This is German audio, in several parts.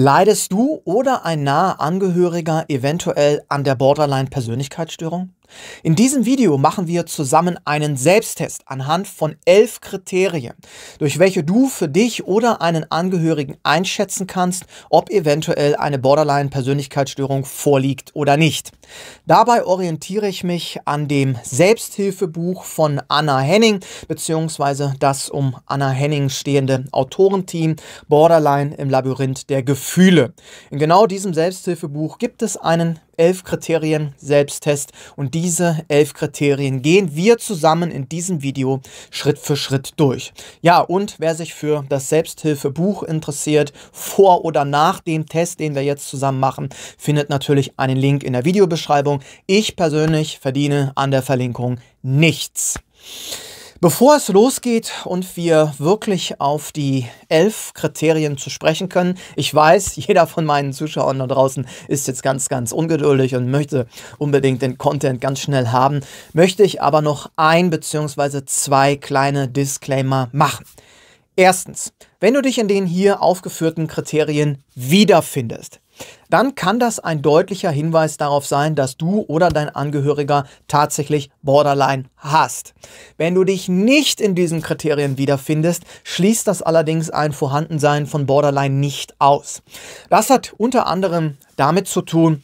Leidest du oder ein naher Angehöriger eventuell an der Borderline-Persönlichkeitsstörung? In diesem Video machen wir zusammen einen Selbsttest anhand von elf Kriterien, durch welche du für dich oder einen Angehörigen einschätzen kannst, ob eventuell eine Borderline-Persönlichkeitsstörung vorliegt oder nicht. Dabei orientiere ich mich an dem Selbsthilfebuch von Anna Henning bzw. das um Anna Henning stehende Autorenteam Borderline im Labyrinth der Gefühle. In genau diesem Selbsthilfebuch gibt es einen elf Kriterien Selbsttest und diese elf Kriterien gehen wir zusammen in diesem Video Schritt für Schritt durch. Ja, und wer sich für das Selbsthilfebuch interessiert, vor oder nach dem Test, den wir jetzt zusammen machen, findet natürlich einen Link in der Videobeschreibung. Ich persönlich verdiene an der Verlinkung nichts. Bevor es losgeht und wir wirklich auf die elf Kriterien zu sprechen können, ich weiß, jeder von meinen Zuschauern da draußen ist jetzt ganz, ganz ungeduldig und möchte unbedingt den Content ganz schnell haben, möchte ich aber noch ein bzw. zwei kleine Disclaimer machen. Erstens, wenn du dich in den hier aufgeführten Kriterien wiederfindest, dann kann das ein deutlicher Hinweis darauf sein, dass du oder dein Angehöriger tatsächlich Borderline hast. Wenn du dich nicht in diesen Kriterien wiederfindest, schließt das allerdings ein Vorhandensein von Borderline nicht aus. Das hat unter anderem damit zu tun,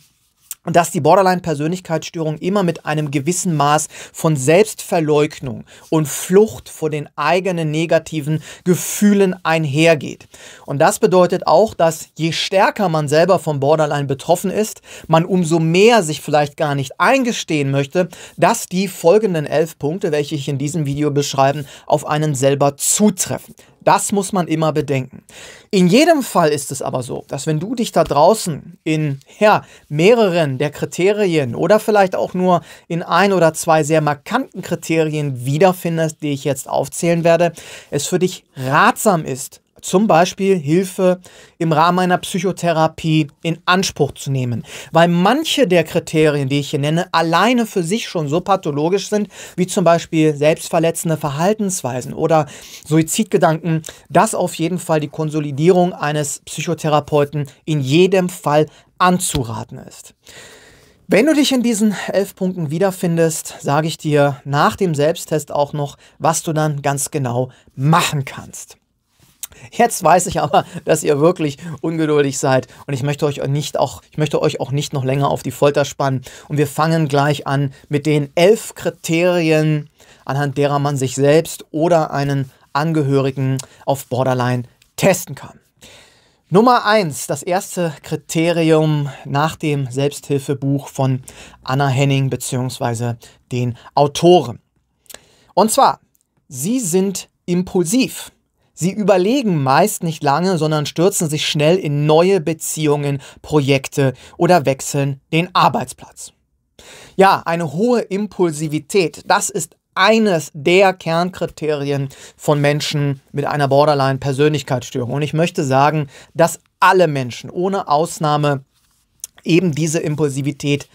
und dass die Borderline-Persönlichkeitsstörung immer mit einem gewissen Maß von Selbstverleugnung und Flucht vor den eigenen negativen Gefühlen einhergeht. Und das bedeutet auch, dass je stärker man selber vom Borderline betroffen ist, man umso mehr sich vielleicht gar nicht eingestehen möchte, dass die folgenden elf Punkte, welche ich in diesem Video beschreiben, auf einen selber zutreffen. Das muss man immer bedenken. In jedem Fall ist es aber so, dass wenn du dich da draußen in ja, mehreren der Kriterien oder vielleicht auch nur in ein oder zwei sehr markanten Kriterien wiederfindest, die ich jetzt aufzählen werde, es für dich ratsam ist, zum Beispiel Hilfe im Rahmen einer Psychotherapie in Anspruch zu nehmen. Weil manche der Kriterien, die ich hier nenne, alleine für sich schon so pathologisch sind, wie zum Beispiel selbstverletzende Verhaltensweisen oder Suizidgedanken, dass auf jeden Fall die Konsolidierung eines Psychotherapeuten in jedem Fall anzuraten ist. Wenn du dich in diesen elf Punkten wiederfindest, sage ich dir nach dem Selbsttest auch noch, was du dann ganz genau machen kannst. Jetzt weiß ich aber, dass ihr wirklich ungeduldig seid und ich möchte euch nicht auch, ich möchte euch auch nicht noch länger auf die Folter spannen. Und wir fangen gleich an mit den elf Kriterien, anhand derer man sich selbst oder einen Angehörigen auf Borderline testen kann. Nummer eins, das erste Kriterium nach dem Selbsthilfebuch von Anna Henning bzw. den Autoren. Und zwar, sie sind impulsiv. Sie überlegen meist nicht lange, sondern stürzen sich schnell in neue Beziehungen, Projekte oder wechseln den Arbeitsplatz. Ja, eine hohe Impulsivität, das ist eines der Kernkriterien von Menschen mit einer Borderline-Persönlichkeitsstörung. Und ich möchte sagen, dass alle Menschen ohne Ausnahme eben diese Impulsivität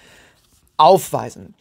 aufweisen.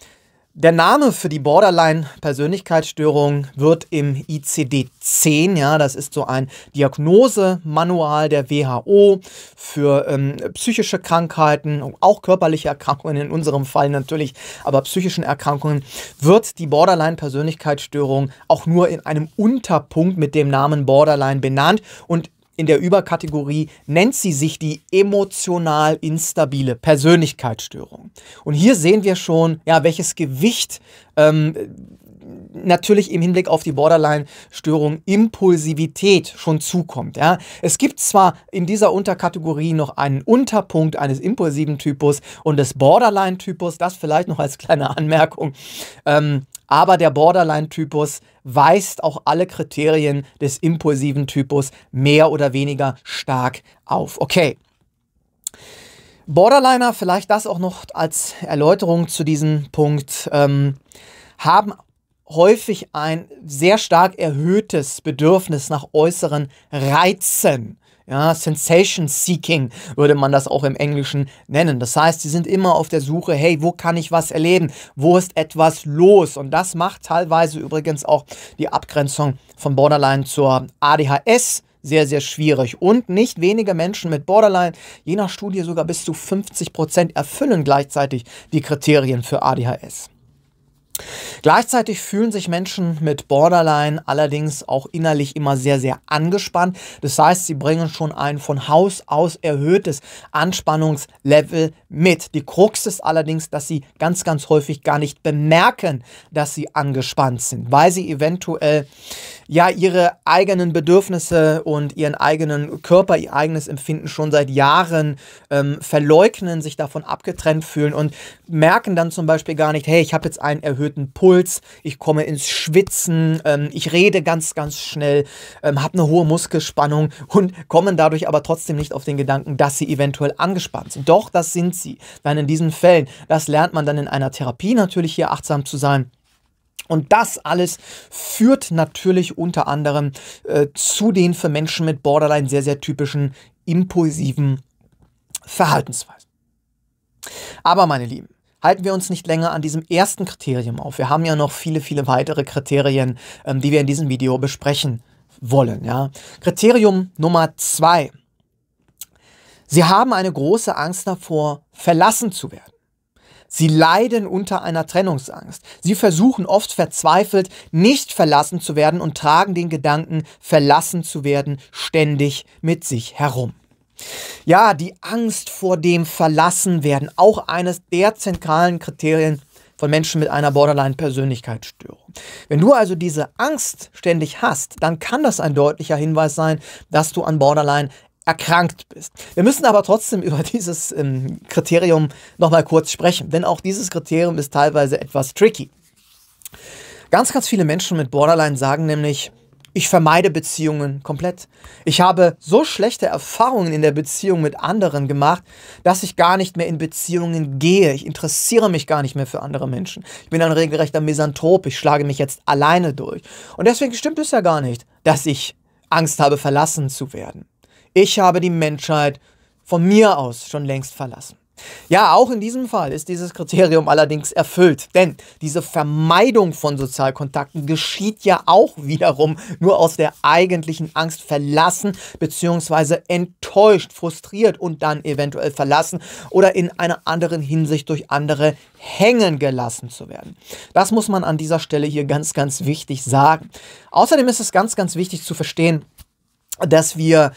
Der Name für die Borderline-Persönlichkeitsstörung wird im ICD-10, ja, das ist so ein Diagnosemanual der WHO für ähm, psychische Krankheiten, auch körperliche Erkrankungen in unserem Fall natürlich, aber psychischen Erkrankungen, wird die Borderline-Persönlichkeitsstörung auch nur in einem Unterpunkt mit dem Namen Borderline benannt und in der Überkategorie nennt sie sich die emotional instabile Persönlichkeitsstörung. Und hier sehen wir schon, ja, welches Gewicht ähm, natürlich im Hinblick auf die Borderline-Störung Impulsivität schon zukommt. Ja? Es gibt zwar in dieser Unterkategorie noch einen Unterpunkt eines impulsiven Typus und des Borderline-Typus, das vielleicht noch als kleine Anmerkung. Ähm, aber der Borderline-Typus weist auch alle Kriterien des impulsiven Typus mehr oder weniger stark auf. Okay. Borderliner, vielleicht das auch noch als Erläuterung zu diesem Punkt, ähm, haben häufig ein sehr stark erhöhtes Bedürfnis nach äußeren Reizen. Ja, Sensation Seeking würde man das auch im Englischen nennen. Das heißt, sie sind immer auf der Suche, hey, wo kann ich was erleben? Wo ist etwas los? Und das macht teilweise übrigens auch die Abgrenzung von Borderline zur ADHS sehr, sehr schwierig. Und nicht wenige Menschen mit Borderline, je nach Studie sogar bis zu 50 Prozent, erfüllen gleichzeitig die Kriterien für ADHS. Gleichzeitig fühlen sich Menschen mit Borderline allerdings auch innerlich immer sehr, sehr angespannt. Das heißt, sie bringen schon ein von Haus aus erhöhtes Anspannungslevel mit. Die Krux ist allerdings, dass sie ganz, ganz häufig gar nicht bemerken, dass sie angespannt sind, weil sie eventuell ja ihre eigenen Bedürfnisse und ihren eigenen Körper, ihr eigenes Empfinden schon seit Jahren ähm, verleugnen, sich davon abgetrennt fühlen und merken dann zum Beispiel gar nicht, hey, ich habe jetzt einen erhöhten Puls, ich komme ins Schwitzen, ähm, ich rede ganz, ganz schnell, ähm, habe eine hohe Muskelspannung und kommen dadurch aber trotzdem nicht auf den Gedanken, dass sie eventuell angespannt sind. Doch, das sind sie. Dann in diesen Fällen, das lernt man dann in einer Therapie natürlich hier achtsam zu sein und das alles führt natürlich unter anderem äh, zu den für Menschen mit Borderline sehr, sehr typischen impulsiven Verhaltensweisen. Aber meine Lieben, halten wir uns nicht länger an diesem ersten Kriterium auf. Wir haben ja noch viele, viele weitere Kriterien, ähm, die wir in diesem Video besprechen wollen. Ja? Kriterium Nummer zwei. Sie haben eine große Angst davor, verlassen zu werden. Sie leiden unter einer Trennungsangst. Sie versuchen oft verzweifelt, nicht verlassen zu werden und tragen den Gedanken, verlassen zu werden, ständig mit sich herum. Ja, die Angst vor dem Verlassen werden auch eines der zentralen Kriterien von Menschen mit einer Borderline-Persönlichkeitsstörung. Wenn du also diese Angst ständig hast, dann kann das ein deutlicher Hinweis sein, dass du an Borderline erkrankt bist. Wir müssen aber trotzdem über dieses ähm, Kriterium nochmal kurz sprechen, denn auch dieses Kriterium ist teilweise etwas tricky. Ganz, ganz viele Menschen mit Borderline sagen nämlich, ich vermeide Beziehungen komplett. Ich habe so schlechte Erfahrungen in der Beziehung mit anderen gemacht, dass ich gar nicht mehr in Beziehungen gehe. Ich interessiere mich gar nicht mehr für andere Menschen. Ich bin ein regelrechter Misanthrop. Ich schlage mich jetzt alleine durch. Und deswegen stimmt es ja gar nicht, dass ich Angst habe, verlassen zu werden. Ich habe die Menschheit von mir aus schon längst verlassen. Ja, auch in diesem Fall ist dieses Kriterium allerdings erfüllt, denn diese Vermeidung von Sozialkontakten geschieht ja auch wiederum nur aus der eigentlichen Angst verlassen bzw. enttäuscht, frustriert und dann eventuell verlassen oder in einer anderen Hinsicht durch andere hängen gelassen zu werden. Das muss man an dieser Stelle hier ganz, ganz wichtig sagen. Außerdem ist es ganz, ganz wichtig zu verstehen, dass wir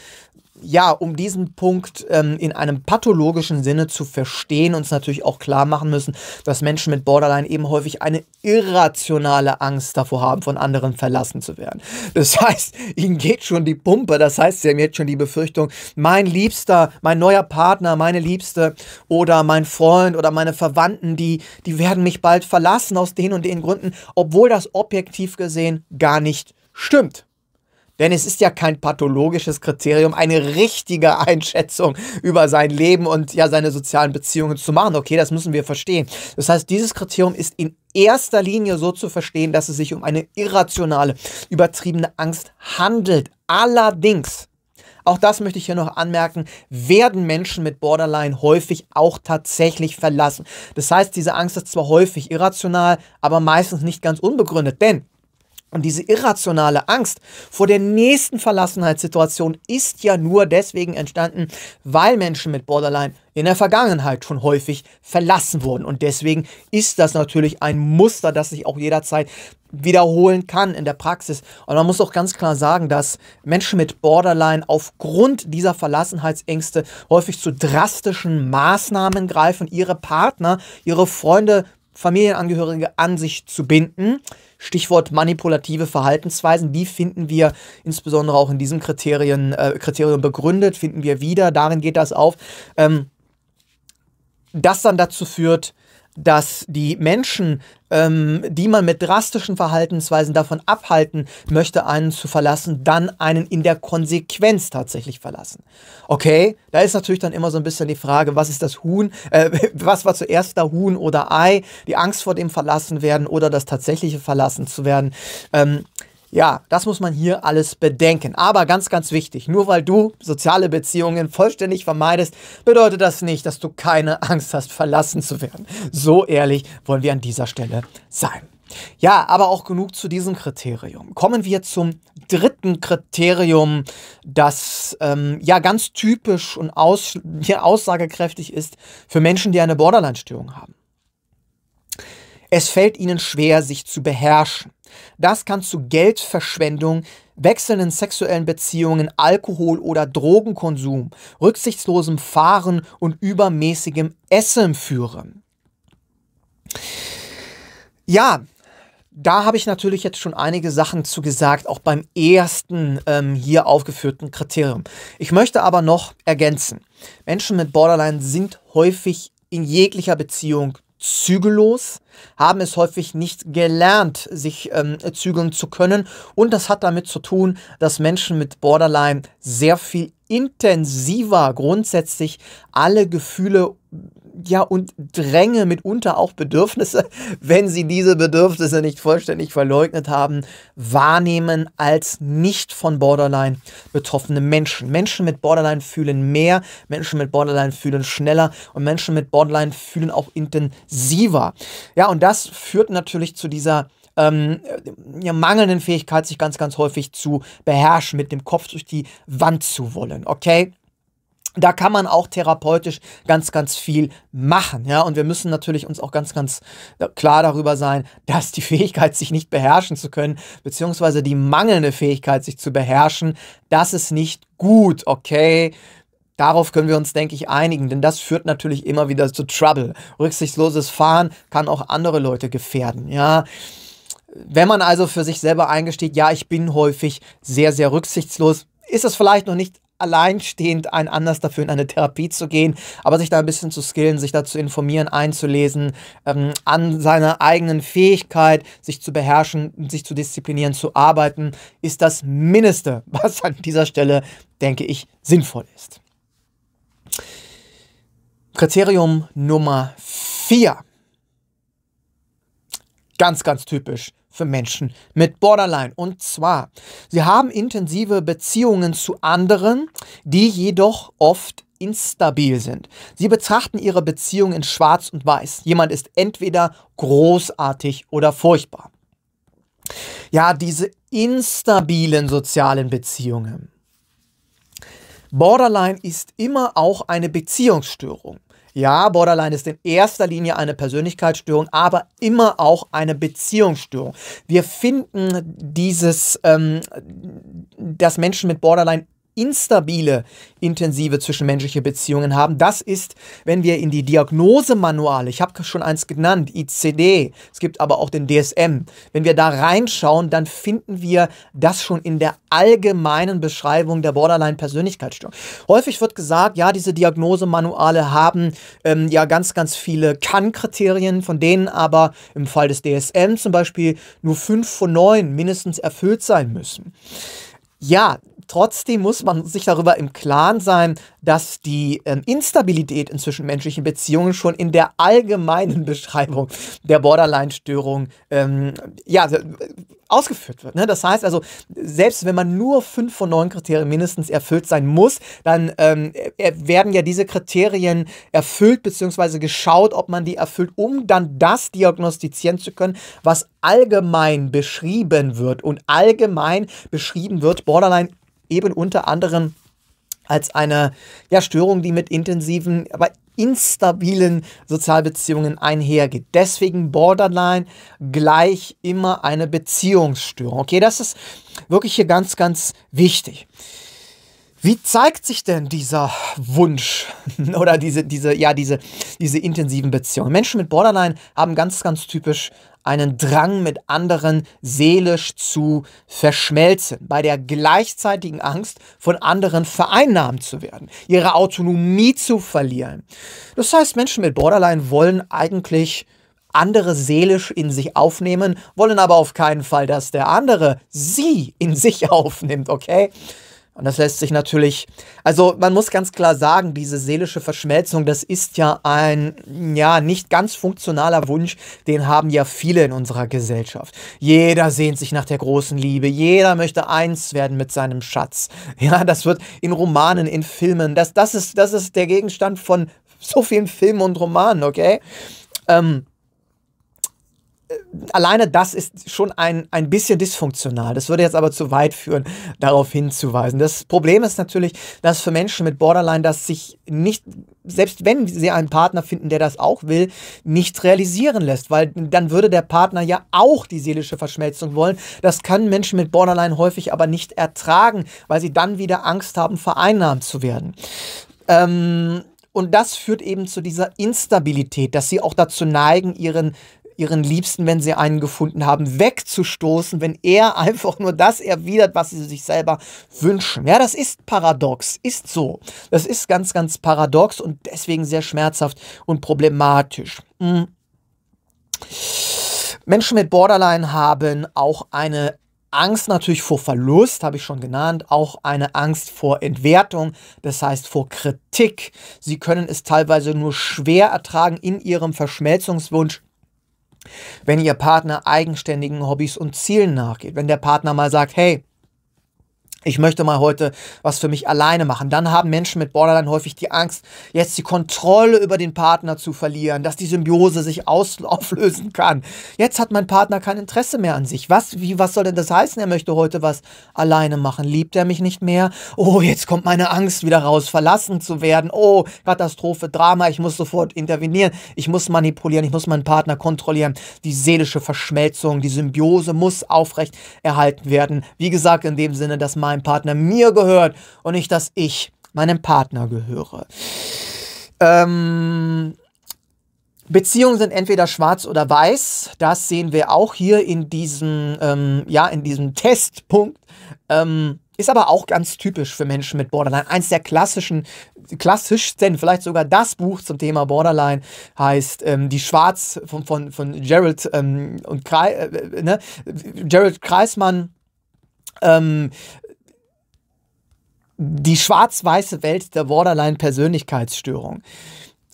ja, um diesen Punkt ähm, in einem pathologischen Sinne zu verstehen, uns natürlich auch klar machen müssen, dass Menschen mit Borderline eben häufig eine irrationale Angst davor haben, von anderen verlassen zu werden. Das heißt, ihnen geht schon die Pumpe, das heißt, sie haben jetzt schon die Befürchtung, mein Liebster, mein neuer Partner, meine Liebste oder mein Freund oder meine Verwandten, die, die werden mich bald verlassen aus den und den Gründen, obwohl das objektiv gesehen gar nicht stimmt. Denn es ist ja kein pathologisches Kriterium, eine richtige Einschätzung über sein Leben und ja seine sozialen Beziehungen zu machen. Okay, das müssen wir verstehen. Das heißt, dieses Kriterium ist in erster Linie so zu verstehen, dass es sich um eine irrationale, übertriebene Angst handelt. Allerdings, auch das möchte ich hier noch anmerken, werden Menschen mit Borderline häufig auch tatsächlich verlassen. Das heißt, diese Angst ist zwar häufig irrational, aber meistens nicht ganz unbegründet, denn und diese irrationale Angst vor der nächsten Verlassenheitssituation ist ja nur deswegen entstanden, weil Menschen mit Borderline in der Vergangenheit schon häufig verlassen wurden. Und deswegen ist das natürlich ein Muster, das sich auch jederzeit wiederholen kann in der Praxis. Und man muss auch ganz klar sagen, dass Menschen mit Borderline aufgrund dieser Verlassenheitsängste häufig zu drastischen Maßnahmen greifen, ihre Partner, ihre Freunde, Familienangehörige an sich zu binden Stichwort manipulative Verhaltensweisen, die finden wir insbesondere auch in diesem Kriterien, äh, Kriterium begründet, finden wir wieder, darin geht das auf. Ähm, das dann dazu führt, dass die Menschen, ähm, die man mit drastischen Verhaltensweisen davon abhalten möchte, einen zu verlassen, dann einen in der Konsequenz tatsächlich verlassen. Okay, da ist natürlich dann immer so ein bisschen die Frage, was ist das Huhn, äh, was war zuerst da Huhn oder Ei, die Angst vor dem Verlassen werden oder das tatsächliche Verlassen zu werden. Ähm, ja, das muss man hier alles bedenken. Aber ganz, ganz wichtig, nur weil du soziale Beziehungen vollständig vermeidest, bedeutet das nicht, dass du keine Angst hast, verlassen zu werden. So ehrlich wollen wir an dieser Stelle sein. Ja, aber auch genug zu diesem Kriterium. Kommen wir zum dritten Kriterium, das ähm, ja ganz typisch und aus, ja, aussagekräftig ist für Menschen, die eine Borderline-Störung haben. Es fällt ihnen schwer, sich zu beherrschen. Das kann zu Geldverschwendung, wechselnden sexuellen Beziehungen, Alkohol- oder Drogenkonsum, rücksichtslosem Fahren und übermäßigem Essen führen. Ja, da habe ich natürlich jetzt schon einige Sachen zu gesagt, auch beim ersten ähm, hier aufgeführten Kriterium. Ich möchte aber noch ergänzen, Menschen mit Borderline sind häufig in jeglicher Beziehung zügellos, haben es häufig nicht gelernt, sich ähm, zügeln zu können. Und das hat damit zu tun, dass Menschen mit Borderline sehr viel intensiver grundsätzlich alle Gefühle ja, und dränge mitunter auch Bedürfnisse, wenn sie diese Bedürfnisse nicht vollständig verleugnet haben, wahrnehmen als nicht von Borderline betroffene Menschen. Menschen mit Borderline fühlen mehr, Menschen mit Borderline fühlen schneller und Menschen mit Borderline fühlen auch intensiver. Ja, und das führt natürlich zu dieser ähm, äh, ja, mangelnden Fähigkeit, sich ganz, ganz häufig zu beherrschen, mit dem Kopf durch die Wand zu wollen. Okay? da kann man auch therapeutisch ganz, ganz viel machen. Ja? Und wir müssen natürlich uns auch ganz, ganz äh, klar darüber sein, dass die Fähigkeit, sich nicht beherrschen zu können, beziehungsweise die mangelnde Fähigkeit, sich zu beherrschen, das ist nicht gut, okay? Darauf können wir uns, denke ich, einigen, denn das führt natürlich immer wieder zu Trouble. Rücksichtsloses Fahren kann auch andere Leute gefährden, ja. Wenn man also für sich selber eingesteht, ja, ich bin häufig sehr, sehr rücksichtslos, ist es vielleicht noch nicht alleinstehend ein Anlass dafür, in eine Therapie zu gehen, aber sich da ein bisschen zu skillen, sich da zu informieren, einzulesen, ähm, an seiner eigenen Fähigkeit, sich zu beherrschen, sich zu disziplinieren, zu arbeiten, ist das Mindeste, was an dieser Stelle, denke ich, sinnvoll ist. Kriterium Nummer 4. Ganz, ganz typisch für Menschen mit Borderline. Und zwar, sie haben intensive Beziehungen zu anderen, die jedoch oft instabil sind. Sie betrachten ihre Beziehung in Schwarz und Weiß. Jemand ist entweder großartig oder furchtbar. Ja, diese instabilen sozialen Beziehungen. Borderline ist immer auch eine Beziehungsstörung. Ja, Borderline ist in erster Linie eine Persönlichkeitsstörung, aber immer auch eine Beziehungsstörung. Wir finden dieses, ähm, dass Menschen mit Borderline instabile, intensive zwischenmenschliche Beziehungen haben. Das ist, wenn wir in die Diagnosemanuale, ich habe schon eins genannt, ICD, es gibt aber auch den DSM, wenn wir da reinschauen, dann finden wir das schon in der allgemeinen Beschreibung der Borderline-Persönlichkeitsstörung. Häufig wird gesagt, ja, diese Diagnosemanuale haben ähm, ja ganz, ganz viele Kann-Kriterien, von denen aber im Fall des DSM zum Beispiel nur fünf von neun mindestens erfüllt sein müssen. Ja, trotzdem muss man sich darüber im Klaren sein, dass die ähm, Instabilität in zwischenmenschlichen Beziehungen schon in der allgemeinen Beschreibung der Borderline-Störung ähm, ja, äh, ausgeführt wird. Ne? Das heißt also, selbst wenn man nur fünf von neun Kriterien mindestens erfüllt sein muss, dann ähm, äh, werden ja diese Kriterien erfüllt bzw. geschaut, ob man die erfüllt, um dann das diagnostizieren zu können, was allgemein beschrieben wird. Und allgemein beschrieben wird Borderline eben unter anderem als eine ja, Störung, die mit intensiven, aber instabilen Sozialbeziehungen einhergeht. Deswegen Borderline gleich immer eine Beziehungsstörung. Okay, das ist wirklich hier ganz, ganz wichtig. Wie zeigt sich denn dieser Wunsch oder diese, diese, ja, diese, diese intensiven Beziehungen? Menschen mit Borderline haben ganz, ganz typisch einen Drang mit anderen seelisch zu verschmelzen, bei der gleichzeitigen Angst, von anderen vereinnahmt zu werden, ihre Autonomie zu verlieren. Das heißt, Menschen mit Borderline wollen eigentlich andere seelisch in sich aufnehmen, wollen aber auf keinen Fall, dass der andere sie in sich aufnimmt, okay? Und das lässt sich natürlich, also man muss ganz klar sagen, diese seelische Verschmelzung, das ist ja ein, ja, nicht ganz funktionaler Wunsch, den haben ja viele in unserer Gesellschaft. Jeder sehnt sich nach der großen Liebe, jeder möchte eins werden mit seinem Schatz. Ja, das wird in Romanen, in Filmen, das, das, ist, das ist der Gegenstand von so vielen Filmen und Romanen, okay? Ähm, alleine das ist schon ein, ein bisschen dysfunktional. Das würde jetzt aber zu weit führen, darauf hinzuweisen. Das Problem ist natürlich, dass für Menschen mit Borderline das sich nicht, selbst wenn sie einen Partner finden, der das auch will, nicht realisieren lässt, weil dann würde der Partner ja auch die seelische Verschmelzung wollen. Das können Menschen mit Borderline häufig aber nicht ertragen, weil sie dann wieder Angst haben, vereinnahmt zu werden. Ähm, und das führt eben zu dieser Instabilität, dass sie auch dazu neigen, ihren ihren Liebsten, wenn sie einen gefunden haben, wegzustoßen, wenn er einfach nur das erwidert, was sie sich selber wünschen. Ja, das ist paradox, ist so. Das ist ganz, ganz paradox und deswegen sehr schmerzhaft und problematisch. Hm. Menschen mit Borderline haben auch eine Angst natürlich vor Verlust, habe ich schon genannt, auch eine Angst vor Entwertung, das heißt vor Kritik. Sie können es teilweise nur schwer ertragen, in ihrem Verschmelzungswunsch wenn Ihr Partner eigenständigen Hobbys und Zielen nachgeht, wenn der Partner mal sagt, hey, ich möchte mal heute was für mich alleine machen. Dann haben Menschen mit Borderline häufig die Angst, jetzt die Kontrolle über den Partner zu verlieren, dass die Symbiose sich auflösen kann. Jetzt hat mein Partner kein Interesse mehr an sich. Was, wie, was soll denn das heißen? Er möchte heute was alleine machen. Liebt er mich nicht mehr? Oh, jetzt kommt meine Angst wieder raus, verlassen zu werden. Oh, Katastrophe, Drama. Ich muss sofort intervenieren. Ich muss manipulieren. Ich muss meinen Partner kontrollieren. Die seelische Verschmelzung, die Symbiose muss aufrecht erhalten werden. Wie gesagt, in dem Sinne, dass mein meinem Partner mir gehört und nicht, dass ich meinem Partner gehöre. Ähm, Beziehungen sind entweder schwarz oder weiß. Das sehen wir auch hier in diesem, ähm, ja, in diesem Testpunkt. Ähm, ist aber auch ganz typisch für Menschen mit Borderline. Eins der klassischen, klassischsten, vielleicht sogar das Buch zum Thema Borderline heißt ähm, Die Schwarz von, von, von Gerald ähm, und Krei, äh, äh, ne? Gerald Kreismann. Ähm, die schwarz-weiße Welt der Borderline-Persönlichkeitsstörung.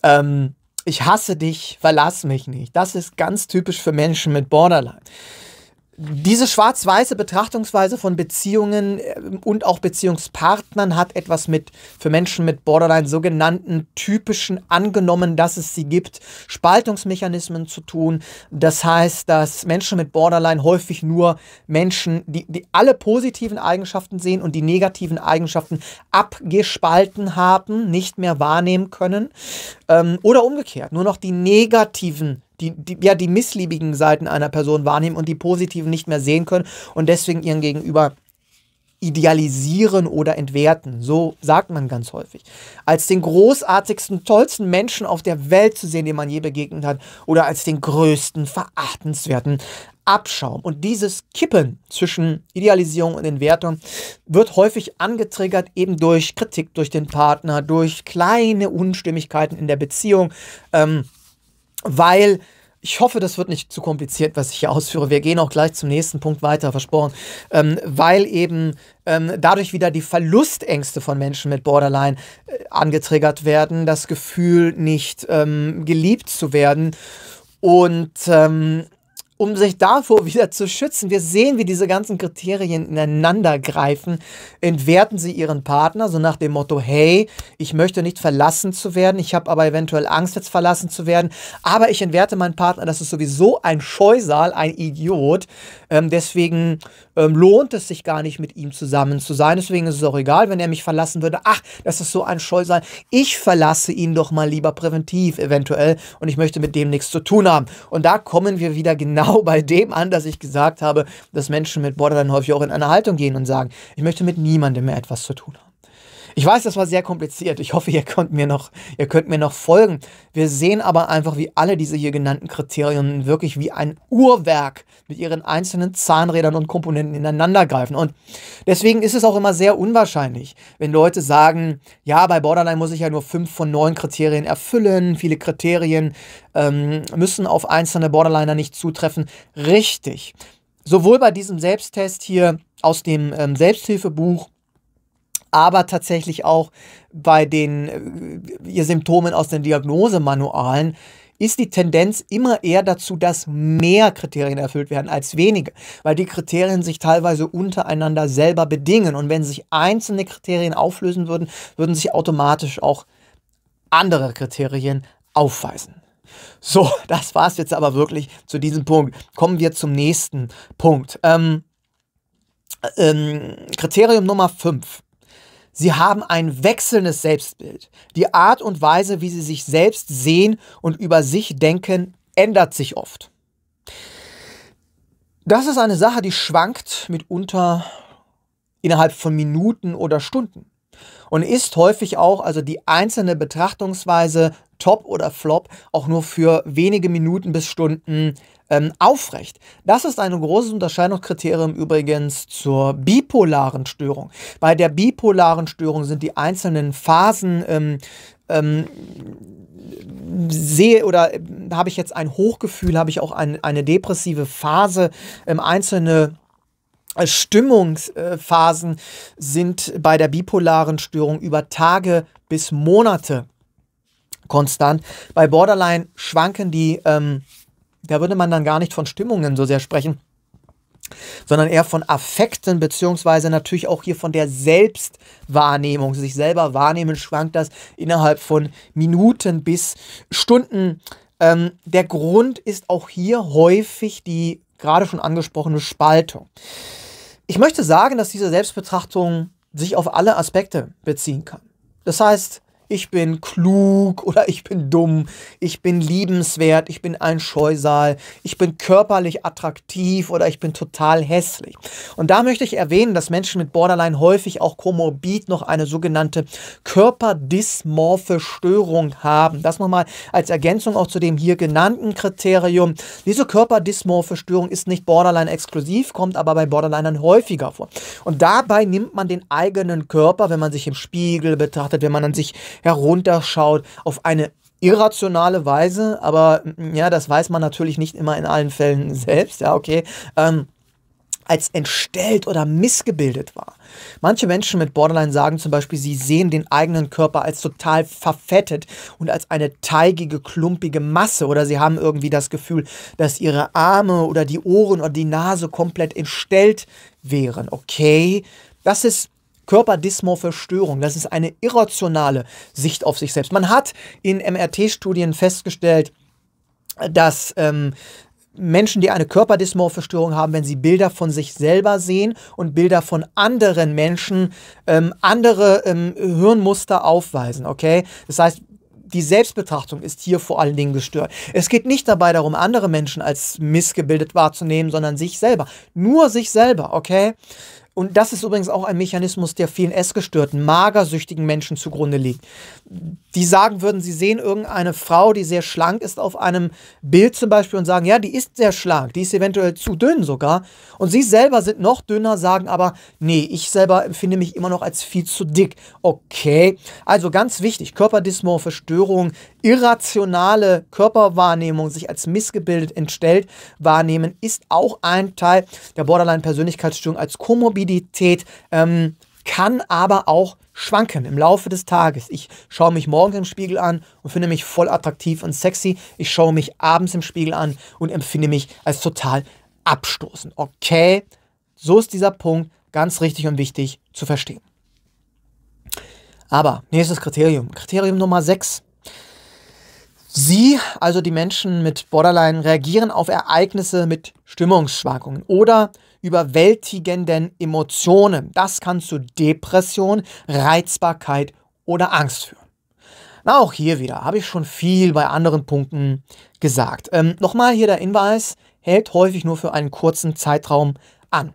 Ähm, ich hasse dich, verlass mich nicht. Das ist ganz typisch für Menschen mit Borderline diese schwarz-weiße Betrachtungsweise von Beziehungen ähm, und auch Beziehungspartnern hat etwas mit, für Menschen mit Borderline sogenannten typischen angenommen, dass es sie gibt, Spaltungsmechanismen zu tun. Das heißt, dass Menschen mit Borderline häufig nur Menschen, die, die alle positiven Eigenschaften sehen und die negativen Eigenschaften abgespalten haben, nicht mehr wahrnehmen können. Ähm, oder umgekehrt, nur noch die negativen die, die, ja, die missliebigen Seiten einer Person wahrnehmen und die positiven nicht mehr sehen können und deswegen ihren Gegenüber idealisieren oder entwerten. So sagt man ganz häufig. Als den großartigsten, tollsten Menschen auf der Welt zu sehen, dem man je begegnet hat, oder als den größten, verachtenswerten Abschaum. Und dieses Kippen zwischen Idealisierung und Entwertung wird häufig angetriggert eben durch Kritik durch den Partner, durch kleine Unstimmigkeiten in der Beziehung. Ähm, weil ich hoffe, das wird nicht zu kompliziert, was ich hier ausführe. Wir gehen auch gleich zum nächsten Punkt weiter, versprochen. Ähm, weil eben ähm, dadurch wieder die Verlustängste von Menschen mit Borderline äh, angetriggert werden, das Gefühl, nicht ähm, geliebt zu werden. Und ähm, um sich davor wieder zu schützen. Wir sehen, wie diese ganzen Kriterien ineinander greifen. Entwerten sie ihren Partner, so nach dem Motto, hey, ich möchte nicht verlassen zu werden, ich habe aber eventuell Angst, jetzt verlassen zu werden, aber ich entwerte meinen Partner, das ist sowieso ein Scheusal, ein Idiot. Ähm, deswegen ähm, lohnt es sich gar nicht, mit ihm zusammen zu sein. Deswegen ist es auch egal, wenn er mich verlassen würde. Ach, das ist so ein Scheusal. Ich verlasse ihn doch mal lieber präventiv eventuell und ich möchte mit dem nichts zu tun haben. Und da kommen wir wieder genau genau bei dem an, dass ich gesagt habe, dass Menschen mit Borderline häufig auch in eine Haltung gehen und sagen, ich möchte mit niemandem mehr etwas zu tun haben. Ich weiß, das war sehr kompliziert. Ich hoffe, ihr könnt mir noch, ihr könnt mir noch folgen. Wir sehen aber einfach, wie alle diese hier genannten Kriterien wirklich wie ein Uhrwerk mit ihren einzelnen Zahnrädern und Komponenten ineinandergreifen. Und deswegen ist es auch immer sehr unwahrscheinlich, wenn Leute sagen, ja, bei Borderline muss ich ja nur fünf von neun Kriterien erfüllen. Viele Kriterien ähm, müssen auf einzelne Borderliner nicht zutreffen. Richtig. Sowohl bei diesem Selbsttest hier aus dem ähm, Selbsthilfebuch aber tatsächlich auch bei den äh, Symptomen aus den Diagnosemanualen ist die Tendenz immer eher dazu, dass mehr Kriterien erfüllt werden als wenige, weil die Kriterien sich teilweise untereinander selber bedingen. Und wenn sich einzelne Kriterien auflösen würden, würden sich automatisch auch andere Kriterien aufweisen. So, das war es jetzt aber wirklich zu diesem Punkt. Kommen wir zum nächsten Punkt. Ähm, ähm, Kriterium Nummer 5 Sie haben ein wechselndes Selbstbild. Die Art und Weise, wie sie sich selbst sehen und über sich denken, ändert sich oft. Das ist eine Sache, die schwankt mitunter innerhalb von Minuten oder Stunden und ist häufig auch, also die einzelne Betrachtungsweise, top oder flop, auch nur für wenige Minuten bis Stunden ähm, aufrecht. Das ist eine große Unterscheidungskriterium übrigens zur bipolaren Störung. Bei der bipolaren Störung sind die einzelnen Phasen ähm, ähm, sehe oder äh, habe ich jetzt ein Hochgefühl, habe ich auch ein, eine depressive Phase, ähm, einzelne äh, Stimmungsphasen äh, sind bei der bipolaren Störung über Tage bis Monate konstant. Bei Borderline schwanken die ähm, da würde man dann gar nicht von Stimmungen so sehr sprechen, sondern eher von Affekten, beziehungsweise natürlich auch hier von der Selbstwahrnehmung. Sich selber wahrnehmen schwankt das innerhalb von Minuten bis Stunden. Ähm, der Grund ist auch hier häufig die gerade schon angesprochene Spaltung. Ich möchte sagen, dass diese Selbstbetrachtung sich auf alle Aspekte beziehen kann. Das heißt, ich bin klug oder ich bin dumm, ich bin liebenswert, ich bin ein Scheusal, ich bin körperlich attraktiv oder ich bin total hässlich. Und da möchte ich erwähnen, dass Menschen mit Borderline häufig auch komorbid noch eine sogenannte Körperdysmorphe Störung haben. Das nochmal als Ergänzung auch zu dem hier genannten Kriterium. Diese Körperdysmorphe Störung ist nicht Borderline exklusiv, kommt aber bei Borderlinern häufiger vor. Und dabei nimmt man den eigenen Körper, wenn man sich im Spiegel betrachtet, wenn man an sich herunterschaut auf eine irrationale Weise, aber mm, ja, das weiß man natürlich nicht immer in allen Fällen selbst, ja, okay, ähm, als entstellt oder missgebildet war. Manche Menschen mit Borderline sagen zum Beispiel, sie sehen den eigenen Körper als total verfettet und als eine teigige, klumpige Masse oder sie haben irgendwie das Gefühl, dass ihre Arme oder die Ohren oder die Nase komplett entstellt wären. Okay, das ist Körperdysmorphe Störung. Das ist eine irrationale Sicht auf sich selbst. Man hat in MRT-Studien festgestellt, dass ähm, Menschen, die eine körperdysmorphe Störung haben, wenn sie Bilder von sich selber sehen und Bilder von anderen Menschen, ähm, andere ähm, Hirnmuster aufweisen. Okay, das heißt, die Selbstbetrachtung ist hier vor allen Dingen gestört. Es geht nicht dabei darum, andere Menschen als missgebildet wahrzunehmen, sondern sich selber. Nur sich selber, okay? Und das ist übrigens auch ein Mechanismus, der vielen Essgestörten, magersüchtigen Menschen zugrunde liegt. Die sagen würden, sie sehen irgendeine Frau, die sehr schlank ist, auf einem Bild zum Beispiel und sagen, ja, die ist sehr schlank, die ist eventuell zu dünn sogar. Und sie selber sind noch dünner, sagen aber, nee, ich selber empfinde mich immer noch als viel zu dick. Okay, also ganz wichtig, Körperdysmorphe Störungen, irrationale Körperwahrnehmung, sich als missgebildet entstellt wahrnehmen, ist auch ein Teil der Borderline-Persönlichkeitsstörung als Komorbidität Stabilität ähm, kann aber auch schwanken im Laufe des Tages. Ich schaue mich morgens im Spiegel an und finde mich voll attraktiv und sexy. Ich schaue mich abends im Spiegel an und empfinde mich als total abstoßend. Okay, so ist dieser Punkt ganz richtig und wichtig zu verstehen. Aber nächstes Kriterium, Kriterium Nummer 6. Sie, also die Menschen mit Borderline, reagieren auf Ereignisse mit Stimmungsschwankungen oder überwältigenden Emotionen. Das kann zu Depression, Reizbarkeit oder Angst führen. Na, auch hier wieder habe ich schon viel bei anderen Punkten gesagt. Ähm, Nochmal hier der Hinweis, hält häufig nur für einen kurzen Zeitraum an.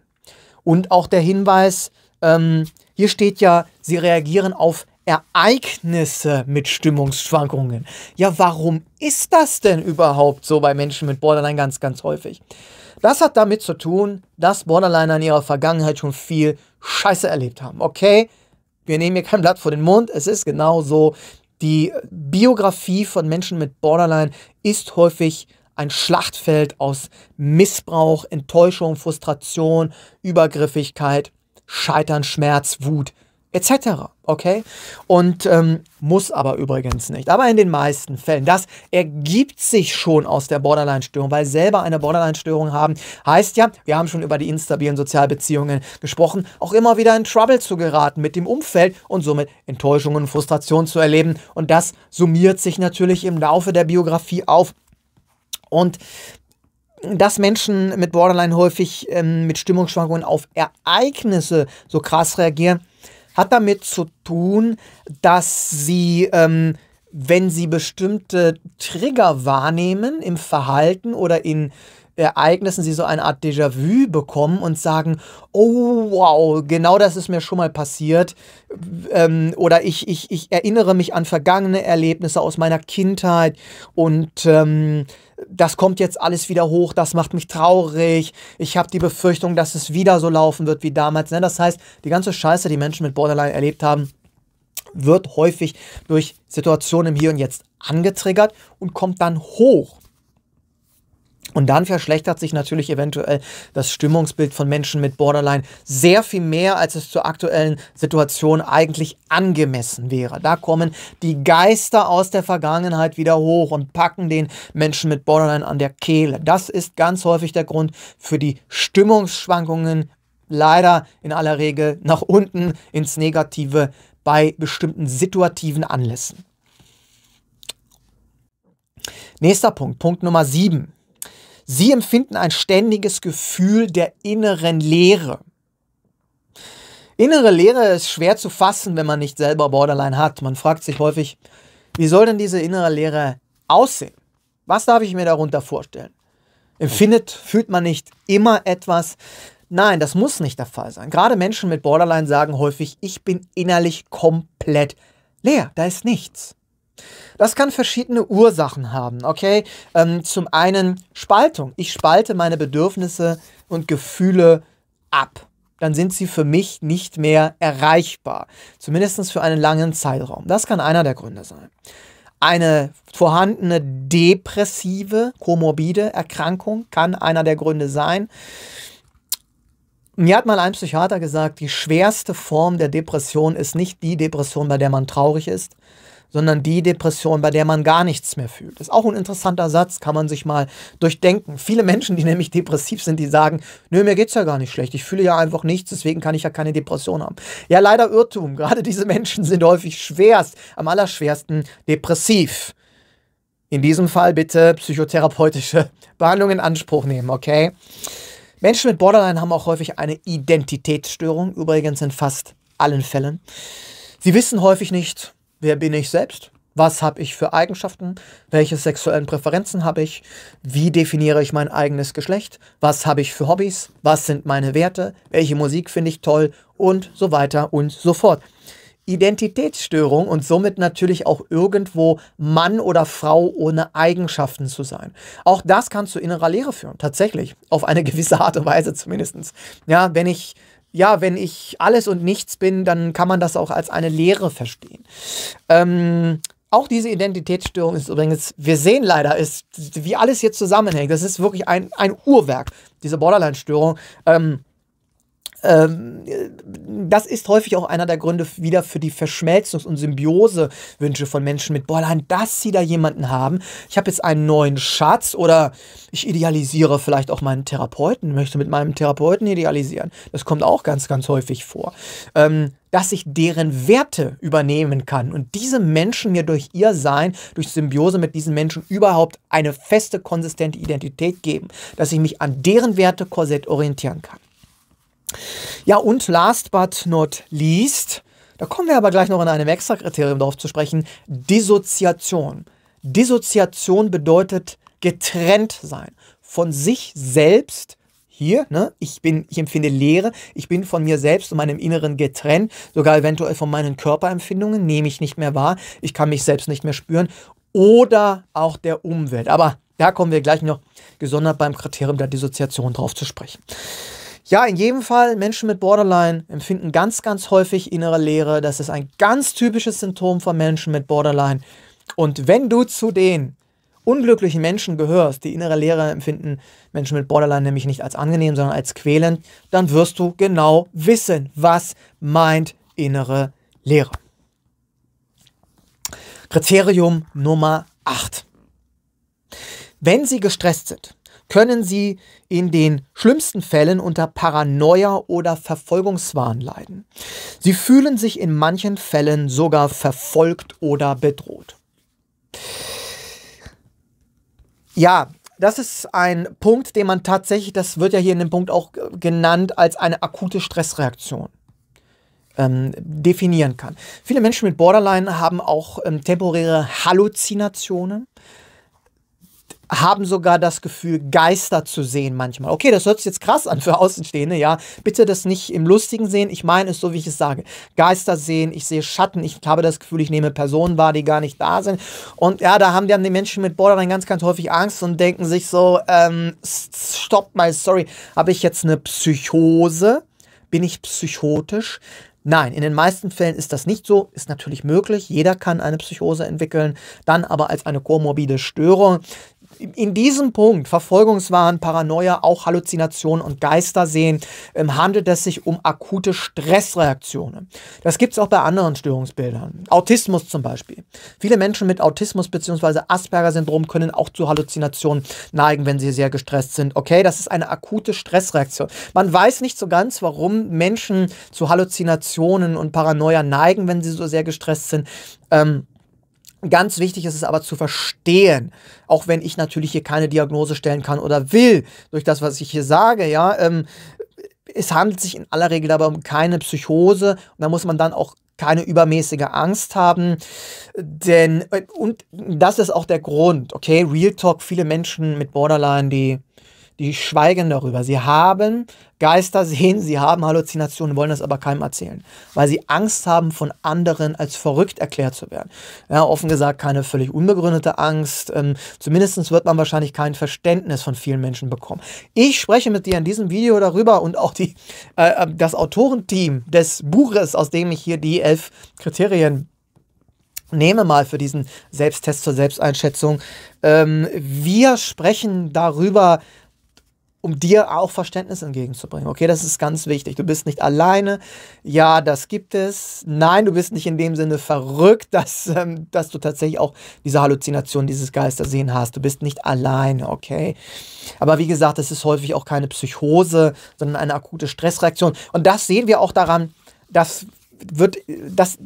Und auch der Hinweis, ähm, hier steht ja, sie reagieren auf Ereignisse mit Stimmungsschwankungen. Ja, warum ist das denn überhaupt so bei Menschen mit Borderline ganz, ganz häufig? Das hat damit zu tun, dass Borderliner in ihrer Vergangenheit schon viel Scheiße erlebt haben. Okay, wir nehmen hier kein Blatt vor den Mund. Es ist genau so. Die Biografie von Menschen mit Borderline ist häufig ein Schlachtfeld aus Missbrauch, Enttäuschung, Frustration, Übergriffigkeit, Scheitern, Schmerz, Wut, etc. Okay? Und ähm, muss aber übrigens nicht. Aber in den meisten Fällen. Das ergibt sich schon aus der Borderline-Störung, weil selber eine Borderline-Störung haben, heißt ja, wir haben schon über die instabilen Sozialbeziehungen gesprochen, auch immer wieder in Trouble zu geraten mit dem Umfeld und somit Enttäuschungen und Frustration zu erleben. Und das summiert sich natürlich im Laufe der Biografie auf. Und dass Menschen mit Borderline häufig ähm, mit Stimmungsschwankungen auf Ereignisse so krass reagieren, hat damit zu tun, dass sie, ähm, wenn sie bestimmte Trigger wahrnehmen im Verhalten oder in Ereignissen sie so eine Art Déjà-vu bekommen und sagen, oh wow, genau das ist mir schon mal passiert. Ähm, oder ich, ich, ich erinnere mich an vergangene Erlebnisse aus meiner Kindheit und ähm, das kommt jetzt alles wieder hoch, das macht mich traurig, ich habe die Befürchtung, dass es wieder so laufen wird wie damals. Ne? Das heißt, die ganze Scheiße, die Menschen mit Borderline erlebt haben, wird häufig durch Situationen im Hier und Jetzt angetriggert und kommt dann hoch. Und dann verschlechtert sich natürlich eventuell das Stimmungsbild von Menschen mit Borderline sehr viel mehr, als es zur aktuellen Situation eigentlich angemessen wäre. Da kommen die Geister aus der Vergangenheit wieder hoch und packen den Menschen mit Borderline an der Kehle. Das ist ganz häufig der Grund für die Stimmungsschwankungen, leider in aller Regel nach unten ins Negative bei bestimmten situativen Anlässen. Nächster Punkt, Punkt Nummer 7. Sie empfinden ein ständiges Gefühl der inneren Leere. Innere Leere ist schwer zu fassen, wenn man nicht selber Borderline hat. Man fragt sich häufig, wie soll denn diese innere Leere aussehen? Was darf ich mir darunter vorstellen? Empfindet, fühlt man nicht immer etwas? Nein, das muss nicht der Fall sein. Gerade Menschen mit Borderline sagen häufig, ich bin innerlich komplett leer, da ist nichts. Das kann verschiedene Ursachen haben, okay? Ähm, zum einen Spaltung. Ich spalte meine Bedürfnisse und Gefühle ab. Dann sind sie für mich nicht mehr erreichbar. Zumindest für einen langen Zeitraum. Das kann einer der Gründe sein. Eine vorhandene depressive, komorbide Erkrankung kann einer der Gründe sein. Mir hat mal ein Psychiater gesagt, die schwerste Form der Depression ist nicht die Depression, bei der man traurig ist, sondern die Depression, bei der man gar nichts mehr fühlt. Das ist auch ein interessanter Satz, kann man sich mal durchdenken. Viele Menschen, die nämlich depressiv sind, die sagen, nö, mir geht's ja gar nicht schlecht, ich fühle ja einfach nichts, deswegen kann ich ja keine Depression haben. Ja, leider Irrtum. Gerade diese Menschen sind häufig schwerst, am allerschwersten depressiv. In diesem Fall bitte psychotherapeutische Behandlung in Anspruch nehmen, okay? Menschen mit Borderline haben auch häufig eine Identitätsstörung, übrigens in fast allen Fällen. Sie wissen häufig nicht, wer bin ich selbst? Was habe ich für Eigenschaften? Welche sexuellen Präferenzen habe ich? Wie definiere ich mein eigenes Geschlecht? Was habe ich für Hobbys? Was sind meine Werte? Welche Musik finde ich toll? Und so weiter und so fort. Identitätsstörung und somit natürlich auch irgendwo Mann oder Frau ohne Eigenschaften zu sein. Auch das kann zu innerer Lehre führen, tatsächlich. Auf eine gewisse Art und Weise zumindest. Ja, wenn ich ja, wenn ich alles und nichts bin, dann kann man das auch als eine Lehre verstehen. Ähm, auch diese Identitätsstörung ist übrigens, wir sehen leider, ist, wie alles hier zusammenhängt. Das ist wirklich ein, ein Uhrwerk, diese Borderline-Störung. Ähm, ähm, das ist häufig auch einer der Gründe wieder für die Verschmelzungs- und Symbiosewünsche von Menschen mit Borderline, dass sie da jemanden haben. Ich habe jetzt einen neuen Schatz oder ich idealisiere vielleicht auch meinen Therapeuten, möchte mit meinem Therapeuten idealisieren. Das kommt auch ganz, ganz häufig vor. Ähm, dass ich deren Werte übernehmen kann und diese Menschen mir durch ihr Sein, durch Symbiose mit diesen Menschen überhaupt eine feste, konsistente Identität geben, dass ich mich an deren Werte-Korsett orientieren kann. Ja, und last but not least, da kommen wir aber gleich noch in einem extra Kriterium darauf zu sprechen, Dissoziation. Dissoziation bedeutet getrennt sein, von sich selbst hier, ne? ich, bin, ich empfinde Leere, ich bin von mir selbst und meinem Inneren getrennt, sogar eventuell von meinen Körperempfindungen, nehme ich nicht mehr wahr, ich kann mich selbst nicht mehr spüren oder auch der Umwelt. Aber da kommen wir gleich noch gesondert beim Kriterium der Dissoziation drauf zu sprechen. Ja, in jedem Fall, Menschen mit Borderline empfinden ganz, ganz häufig innere Leere. Das ist ein ganz typisches Symptom von Menschen mit Borderline. Und wenn du zu den unglücklichen Menschen gehörst, die innere Leere empfinden, Menschen mit Borderline nämlich nicht als angenehm, sondern als quälend, dann wirst du genau wissen, was meint innere Leere. Kriterium Nummer 8. Wenn sie gestresst sind, können sie in den schlimmsten Fällen unter Paranoia oder Verfolgungswahn leiden. Sie fühlen sich in manchen Fällen sogar verfolgt oder bedroht. Ja, das ist ein Punkt, den man tatsächlich, das wird ja hier in dem Punkt auch genannt, als eine akute Stressreaktion ähm, definieren kann. Viele Menschen mit Borderline haben auch ähm, temporäre Halluzinationen haben sogar das Gefühl, Geister zu sehen manchmal. Okay, das hört sich jetzt krass an für Außenstehende, ja. Bitte das nicht im Lustigen sehen. Ich meine es so, wie ich es sage. Geister sehen, ich sehe Schatten, ich habe das Gefühl, ich nehme Personen wahr, die gar nicht da sind. Und ja, da haben dann die Menschen mit Borderline ganz, ganz häufig Angst und denken sich so, ähm, stopp mal, sorry, habe ich jetzt eine Psychose? Bin ich psychotisch? Nein, in den meisten Fällen ist das nicht so, ist natürlich möglich, jeder kann eine Psychose entwickeln, dann aber als eine komorbide Störung in diesem Punkt, Verfolgungswahn, Paranoia, auch Halluzinationen und Geistersehen, ähm, handelt es sich um akute Stressreaktionen. Das gibt es auch bei anderen Störungsbildern. Autismus zum Beispiel. Viele Menschen mit Autismus bzw. Asperger-Syndrom können auch zu Halluzinationen neigen, wenn sie sehr gestresst sind. Okay, das ist eine akute Stressreaktion. Man weiß nicht so ganz, warum Menschen zu Halluzinationen und Paranoia neigen, wenn sie so sehr gestresst sind. Ähm, Ganz wichtig ist es aber zu verstehen, auch wenn ich natürlich hier keine Diagnose stellen kann oder will, durch das, was ich hier sage, ja, ähm, es handelt sich in aller Regel aber um keine Psychose und da muss man dann auch keine übermäßige Angst haben, denn, äh, und das ist auch der Grund, okay, Real Talk, viele Menschen mit Borderline, die die schweigen darüber. Sie haben Geister sehen, sie haben Halluzinationen, wollen das aber keinem erzählen, weil sie Angst haben, von anderen als verrückt erklärt zu werden. Ja, offen gesagt, keine völlig unbegründete Angst. Ähm, Zumindest wird man wahrscheinlich kein Verständnis von vielen Menschen bekommen. Ich spreche mit dir in diesem Video darüber und auch die, äh, äh, das Autorenteam des Buches, aus dem ich hier die elf Kriterien nehme mal für diesen Selbsttest zur Selbsteinschätzung. Ähm, wir sprechen darüber, um dir auch Verständnis entgegenzubringen. Okay, das ist ganz wichtig. Du bist nicht alleine. Ja, das gibt es. Nein, du bist nicht in dem Sinne verrückt, dass, ähm, dass du tatsächlich auch diese Halluzination, dieses Geistersehen hast. Du bist nicht alleine, okay? Aber wie gesagt, es ist häufig auch keine Psychose, sondern eine akute Stressreaktion. Und das sehen wir auch daran, dass wird das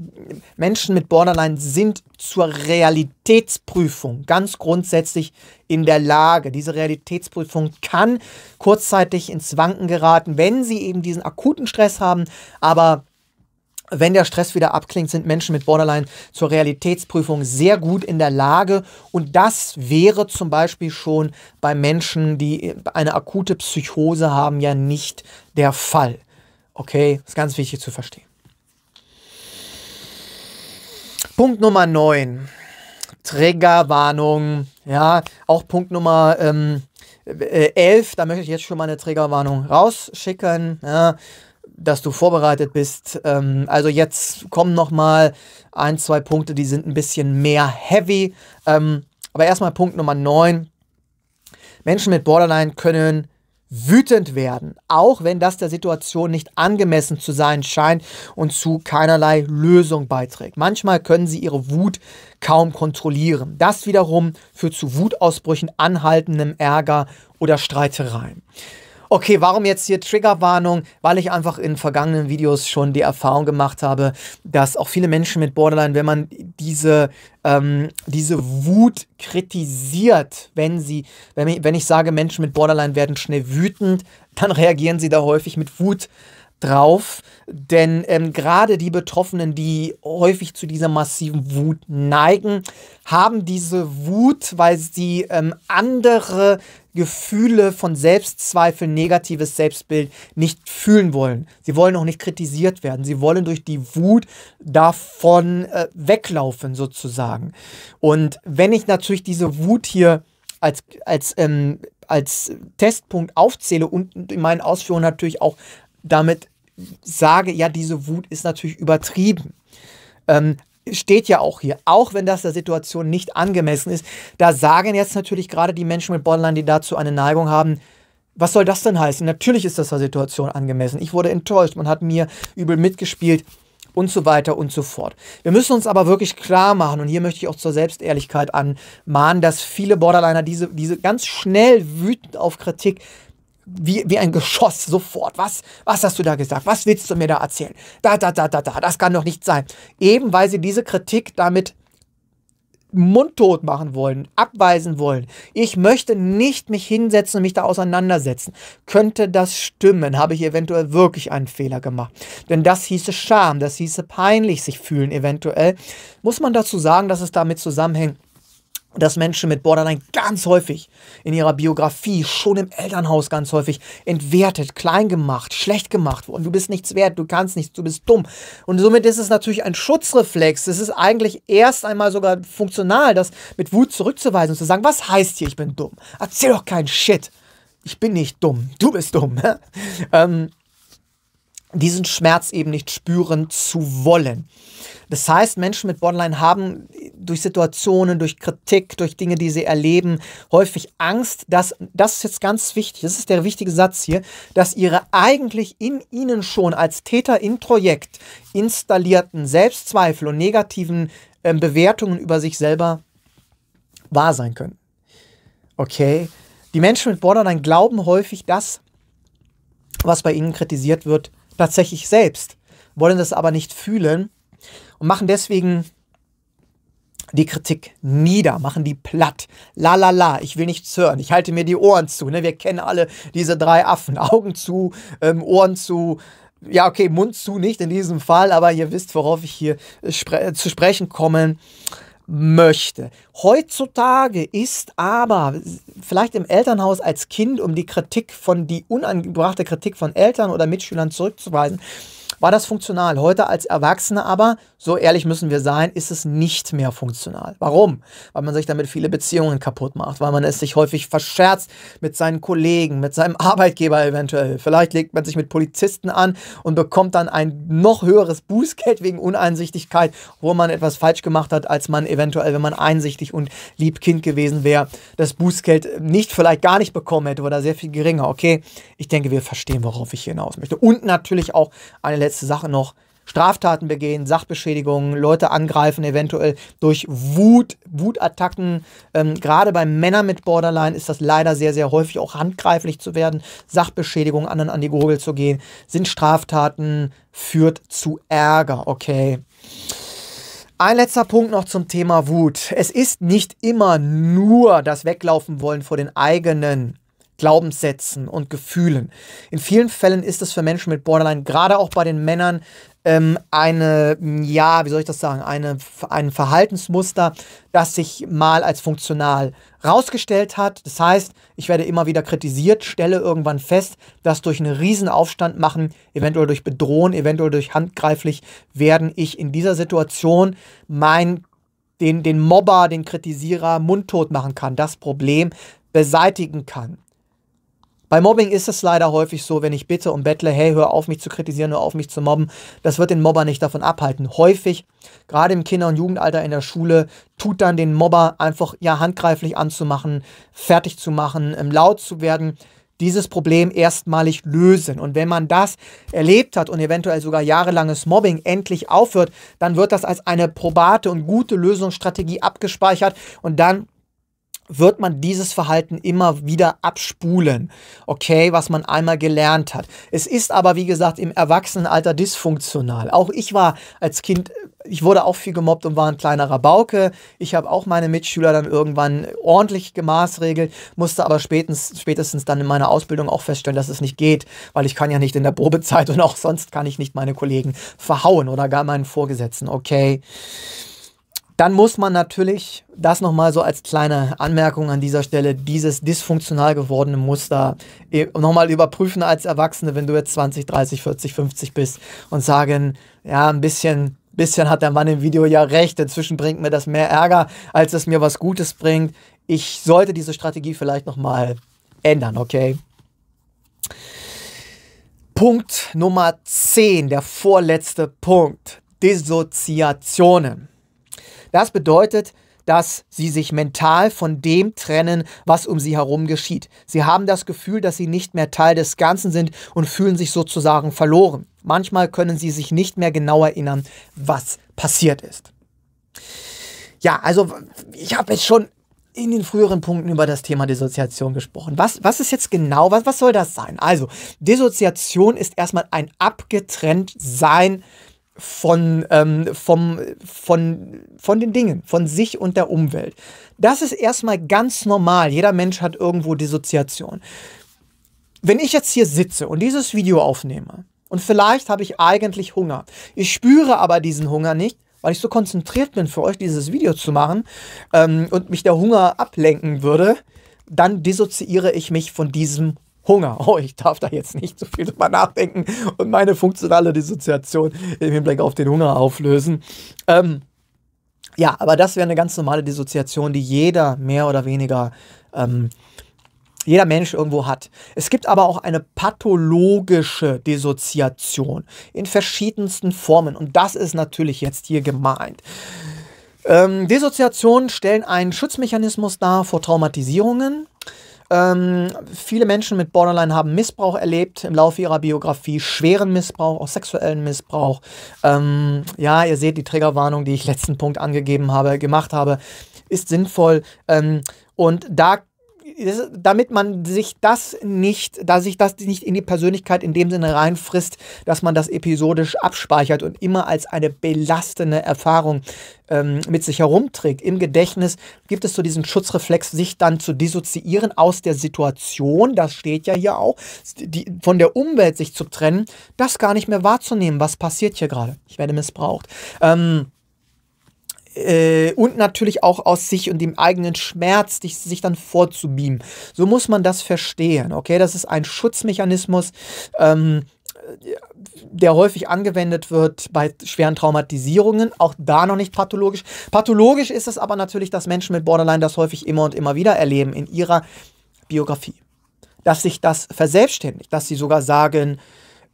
Menschen mit Borderline sind zur Realitätsprüfung ganz grundsätzlich in der Lage. Diese Realitätsprüfung kann kurzzeitig ins Wanken geraten, wenn sie eben diesen akuten Stress haben, aber wenn der Stress wieder abklingt, sind Menschen mit Borderline zur Realitätsprüfung sehr gut in der Lage. Und das wäre zum Beispiel schon bei Menschen, die eine akute Psychose haben, ja nicht der Fall. Okay, das ist ganz wichtig zu verstehen. Punkt Nummer 9. Triggerwarnung. Ja, auch Punkt Nummer ähm, 11. Äh, da möchte ich jetzt schon mal eine Triggerwarnung rausschicken. Ja, dass du vorbereitet bist. Ähm, also jetzt kommen noch mal ein, zwei Punkte, die sind ein bisschen mehr heavy. Ähm, aber erstmal Punkt Nummer 9. Menschen mit Borderline können wütend werden, auch wenn das der Situation nicht angemessen zu sein scheint und zu keinerlei Lösung beiträgt. Manchmal können sie ihre Wut kaum kontrollieren. Das wiederum führt zu Wutausbrüchen, anhaltendem Ärger oder Streitereien okay, warum jetzt hier Triggerwarnung? Weil ich einfach in vergangenen Videos schon die Erfahrung gemacht habe, dass auch viele Menschen mit Borderline, wenn man diese, ähm, diese Wut kritisiert, wenn sie, wenn ich, wenn ich sage, Menschen mit Borderline werden schnell wütend, dann reagieren sie da häufig mit Wut drauf, denn ähm, gerade die Betroffenen, die häufig zu dieser massiven Wut neigen, haben diese Wut, weil sie ähm, andere Gefühle von Selbstzweifel, negatives Selbstbild nicht fühlen wollen. Sie wollen auch nicht kritisiert werden. Sie wollen durch die Wut davon äh, weglaufen sozusagen. Und wenn ich natürlich diese Wut hier als, als, ähm, als Testpunkt aufzähle und in meinen Ausführungen natürlich auch damit sage, ja, diese Wut ist natürlich übertrieben. Ähm, steht ja auch hier, auch wenn das der Situation nicht angemessen ist, da sagen jetzt natürlich gerade die Menschen mit Borderline, die dazu eine Neigung haben, was soll das denn heißen? Natürlich ist das der Situation angemessen. Ich wurde enttäuscht, man hat mir übel mitgespielt und so weiter und so fort. Wir müssen uns aber wirklich klar machen, und hier möchte ich auch zur Selbstehrlichkeit anmahnen, dass viele Borderliner diese, diese ganz schnell wütend auf Kritik wie, wie ein Geschoss sofort. Was, was hast du da gesagt? Was willst du mir da erzählen? Da, da, da, da, da, das kann doch nicht sein. Eben weil sie diese Kritik damit mundtot machen wollen, abweisen wollen. Ich möchte nicht mich hinsetzen und mich da auseinandersetzen. Könnte das stimmen? Habe ich eventuell wirklich einen Fehler gemacht? Denn das hieße Scham, das hieße peinlich sich fühlen eventuell. Muss man dazu sagen, dass es damit zusammenhängt, dass Menschen mit Borderline ganz häufig in ihrer Biografie, schon im Elternhaus ganz häufig entwertet, klein gemacht, schlecht gemacht wurden. Du bist nichts wert, du kannst nichts, du bist dumm. Und somit ist es natürlich ein Schutzreflex. Es ist eigentlich erst einmal sogar funktional, das mit Wut zurückzuweisen und zu sagen, was heißt hier, ich bin dumm? Erzähl doch keinen Shit. Ich bin nicht dumm, du bist dumm. Ne? ähm, diesen Schmerz eben nicht spüren zu wollen. Das heißt, Menschen mit Borderline haben durch Situationen, durch Kritik, durch Dinge, die sie erleben, häufig Angst, dass, das ist jetzt ganz wichtig, das ist der wichtige Satz hier, dass ihre eigentlich in ihnen schon als Täter im Projekt installierten Selbstzweifel und negativen äh, Bewertungen über sich selber wahr sein können. Okay? Die Menschen mit Borderline glauben häufig, dass was bei ihnen kritisiert wird, tatsächlich selbst, wollen das aber nicht fühlen und machen deswegen die Kritik nieder, machen die platt. La la la, ich will nichts hören, ich halte mir die Ohren zu. Ne? Wir kennen alle diese drei Affen, Augen zu, ähm, Ohren zu. Ja, okay, Mund zu nicht in diesem Fall, aber ihr wisst, worauf ich hier spre äh, zu sprechen komme möchte. Heutzutage ist aber vielleicht im Elternhaus als Kind, um die Kritik von die unangebrachte Kritik von Eltern oder Mitschülern zurückzuweisen, war das funktional. Heute als Erwachsene aber, so ehrlich müssen wir sein, ist es nicht mehr funktional. Warum? Weil man sich damit viele Beziehungen kaputt macht, weil man es sich häufig verscherzt mit seinen Kollegen, mit seinem Arbeitgeber eventuell. Vielleicht legt man sich mit Polizisten an und bekommt dann ein noch höheres Bußgeld wegen Uneinsichtigkeit, wo man etwas falsch gemacht hat, als man eventuell, wenn man einsichtig und lieb Kind gewesen wäre, das Bußgeld nicht vielleicht gar nicht bekommen hätte oder sehr viel geringer. Okay, ich denke, wir verstehen, worauf ich hinaus möchte. Und natürlich auch eine letzte letzte Sache noch. Straftaten begehen, Sachbeschädigungen, Leute angreifen, eventuell durch Wut, Wutattacken. Ähm, gerade bei Männern mit Borderline ist das leider sehr, sehr häufig auch handgreiflich zu werden. Sachbeschädigungen anderen an die Gurgel zu gehen, sind Straftaten, führt zu Ärger, okay. Ein letzter Punkt noch zum Thema Wut. Es ist nicht immer nur das Weglaufen wollen vor den eigenen Glaubenssätzen und Gefühlen. In vielen Fällen ist es für Menschen mit Borderline, gerade auch bei den Männern, ähm, eine, ja, wie soll ich das sagen, eine, ein Verhaltensmuster, das sich mal als funktional rausgestellt hat. Das heißt, ich werde immer wieder kritisiert, stelle irgendwann fest, dass durch einen Riesenaufstand machen, eventuell durch Bedrohen, eventuell durch handgreiflich werden ich in dieser Situation mein den, den Mobber, den Kritisierer mundtot machen kann, das Problem beseitigen kann. Bei Mobbing ist es leider häufig so, wenn ich bitte und bettle, hey, hör auf mich zu kritisieren, hör auf mich zu mobben, das wird den Mobber nicht davon abhalten. Häufig, gerade im Kinder- und Jugendalter in der Schule, tut dann den Mobber einfach ja handgreiflich anzumachen, fertig zu machen, ähm, laut zu werden, dieses Problem erstmalig lösen. Und wenn man das erlebt hat und eventuell sogar jahrelanges Mobbing endlich aufhört, dann wird das als eine probate und gute Lösungsstrategie abgespeichert und dann wird man dieses Verhalten immer wieder abspulen, okay, was man einmal gelernt hat. Es ist aber, wie gesagt, im Erwachsenenalter dysfunktional. Auch ich war als Kind, ich wurde auch viel gemobbt und war ein kleinerer Bauke. Ich habe auch meine Mitschüler dann irgendwann ordentlich gemaßregelt, musste aber spätestens, spätestens dann in meiner Ausbildung auch feststellen, dass es nicht geht, weil ich kann ja nicht in der Probezeit und auch sonst kann ich nicht meine Kollegen verhauen oder gar meinen Vorgesetzten, okay. Dann muss man natürlich, das nochmal so als kleine Anmerkung an dieser Stelle, dieses dysfunktional gewordene Muster nochmal überprüfen als Erwachsene, wenn du jetzt 20, 30, 40, 50 bist und sagen, ja, ein bisschen bisschen hat der Mann im Video ja recht, inzwischen bringt mir das mehr Ärger, als es mir was Gutes bringt. Ich sollte diese Strategie vielleicht nochmal ändern, okay? Punkt Nummer 10, der vorletzte Punkt, Dissoziationen. Das bedeutet, dass sie sich mental von dem trennen, was um sie herum geschieht. Sie haben das Gefühl, dass sie nicht mehr Teil des Ganzen sind und fühlen sich sozusagen verloren. Manchmal können sie sich nicht mehr genau erinnern, was passiert ist. Ja, also ich habe jetzt schon in den früheren Punkten über das Thema Dissoziation gesprochen. Was, was ist jetzt genau, was, was soll das sein? Also, Dissoziation ist erstmal ein abgetrennt Sein von, ähm, vom, von, von den Dingen, von sich und der Umwelt. Das ist erstmal ganz normal. Jeder Mensch hat irgendwo Dissoziation. Wenn ich jetzt hier sitze und dieses Video aufnehme und vielleicht habe ich eigentlich Hunger, ich spüre aber diesen Hunger nicht, weil ich so konzentriert bin, für euch dieses Video zu machen ähm, und mich der Hunger ablenken würde, dann dissoziiere ich mich von diesem Hunger. Oh, ich darf da jetzt nicht so viel drüber nachdenken und meine funktionale Dissoziation im Hinblick auf den Hunger auflösen. Ähm, ja, aber das wäre eine ganz normale Dissoziation, die jeder mehr oder weniger, ähm, jeder Mensch irgendwo hat. Es gibt aber auch eine pathologische Dissoziation in verschiedensten Formen und das ist natürlich jetzt hier gemeint. Ähm, Dissoziationen stellen einen Schutzmechanismus dar vor Traumatisierungen ähm, viele Menschen mit Borderline haben Missbrauch erlebt im Laufe ihrer Biografie, schweren Missbrauch, auch sexuellen Missbrauch. Ähm, ja, ihr seht die Triggerwarnung, die ich letzten Punkt angegeben habe, gemacht habe, ist sinnvoll. Ähm, und da damit man sich das nicht, da sich das nicht in die Persönlichkeit in dem Sinne reinfrisst, dass man das episodisch abspeichert und immer als eine belastende Erfahrung ähm, mit sich herumträgt. Im Gedächtnis gibt es so diesen Schutzreflex, sich dann zu dissoziieren aus der Situation, das steht ja hier auch, die, von der Umwelt sich zu trennen, das gar nicht mehr wahrzunehmen, was passiert hier gerade. Ich werde missbraucht. Ähm, äh, und natürlich auch aus sich und dem eigenen Schmerz dich, sich dann vorzubeamen. So muss man das verstehen, okay? Das ist ein Schutzmechanismus, ähm, der häufig angewendet wird bei schweren Traumatisierungen, auch da noch nicht pathologisch. Pathologisch ist es aber natürlich, dass Menschen mit Borderline das häufig immer und immer wieder erleben in ihrer Biografie. Dass sich das verselbstständigt, dass sie sogar sagen,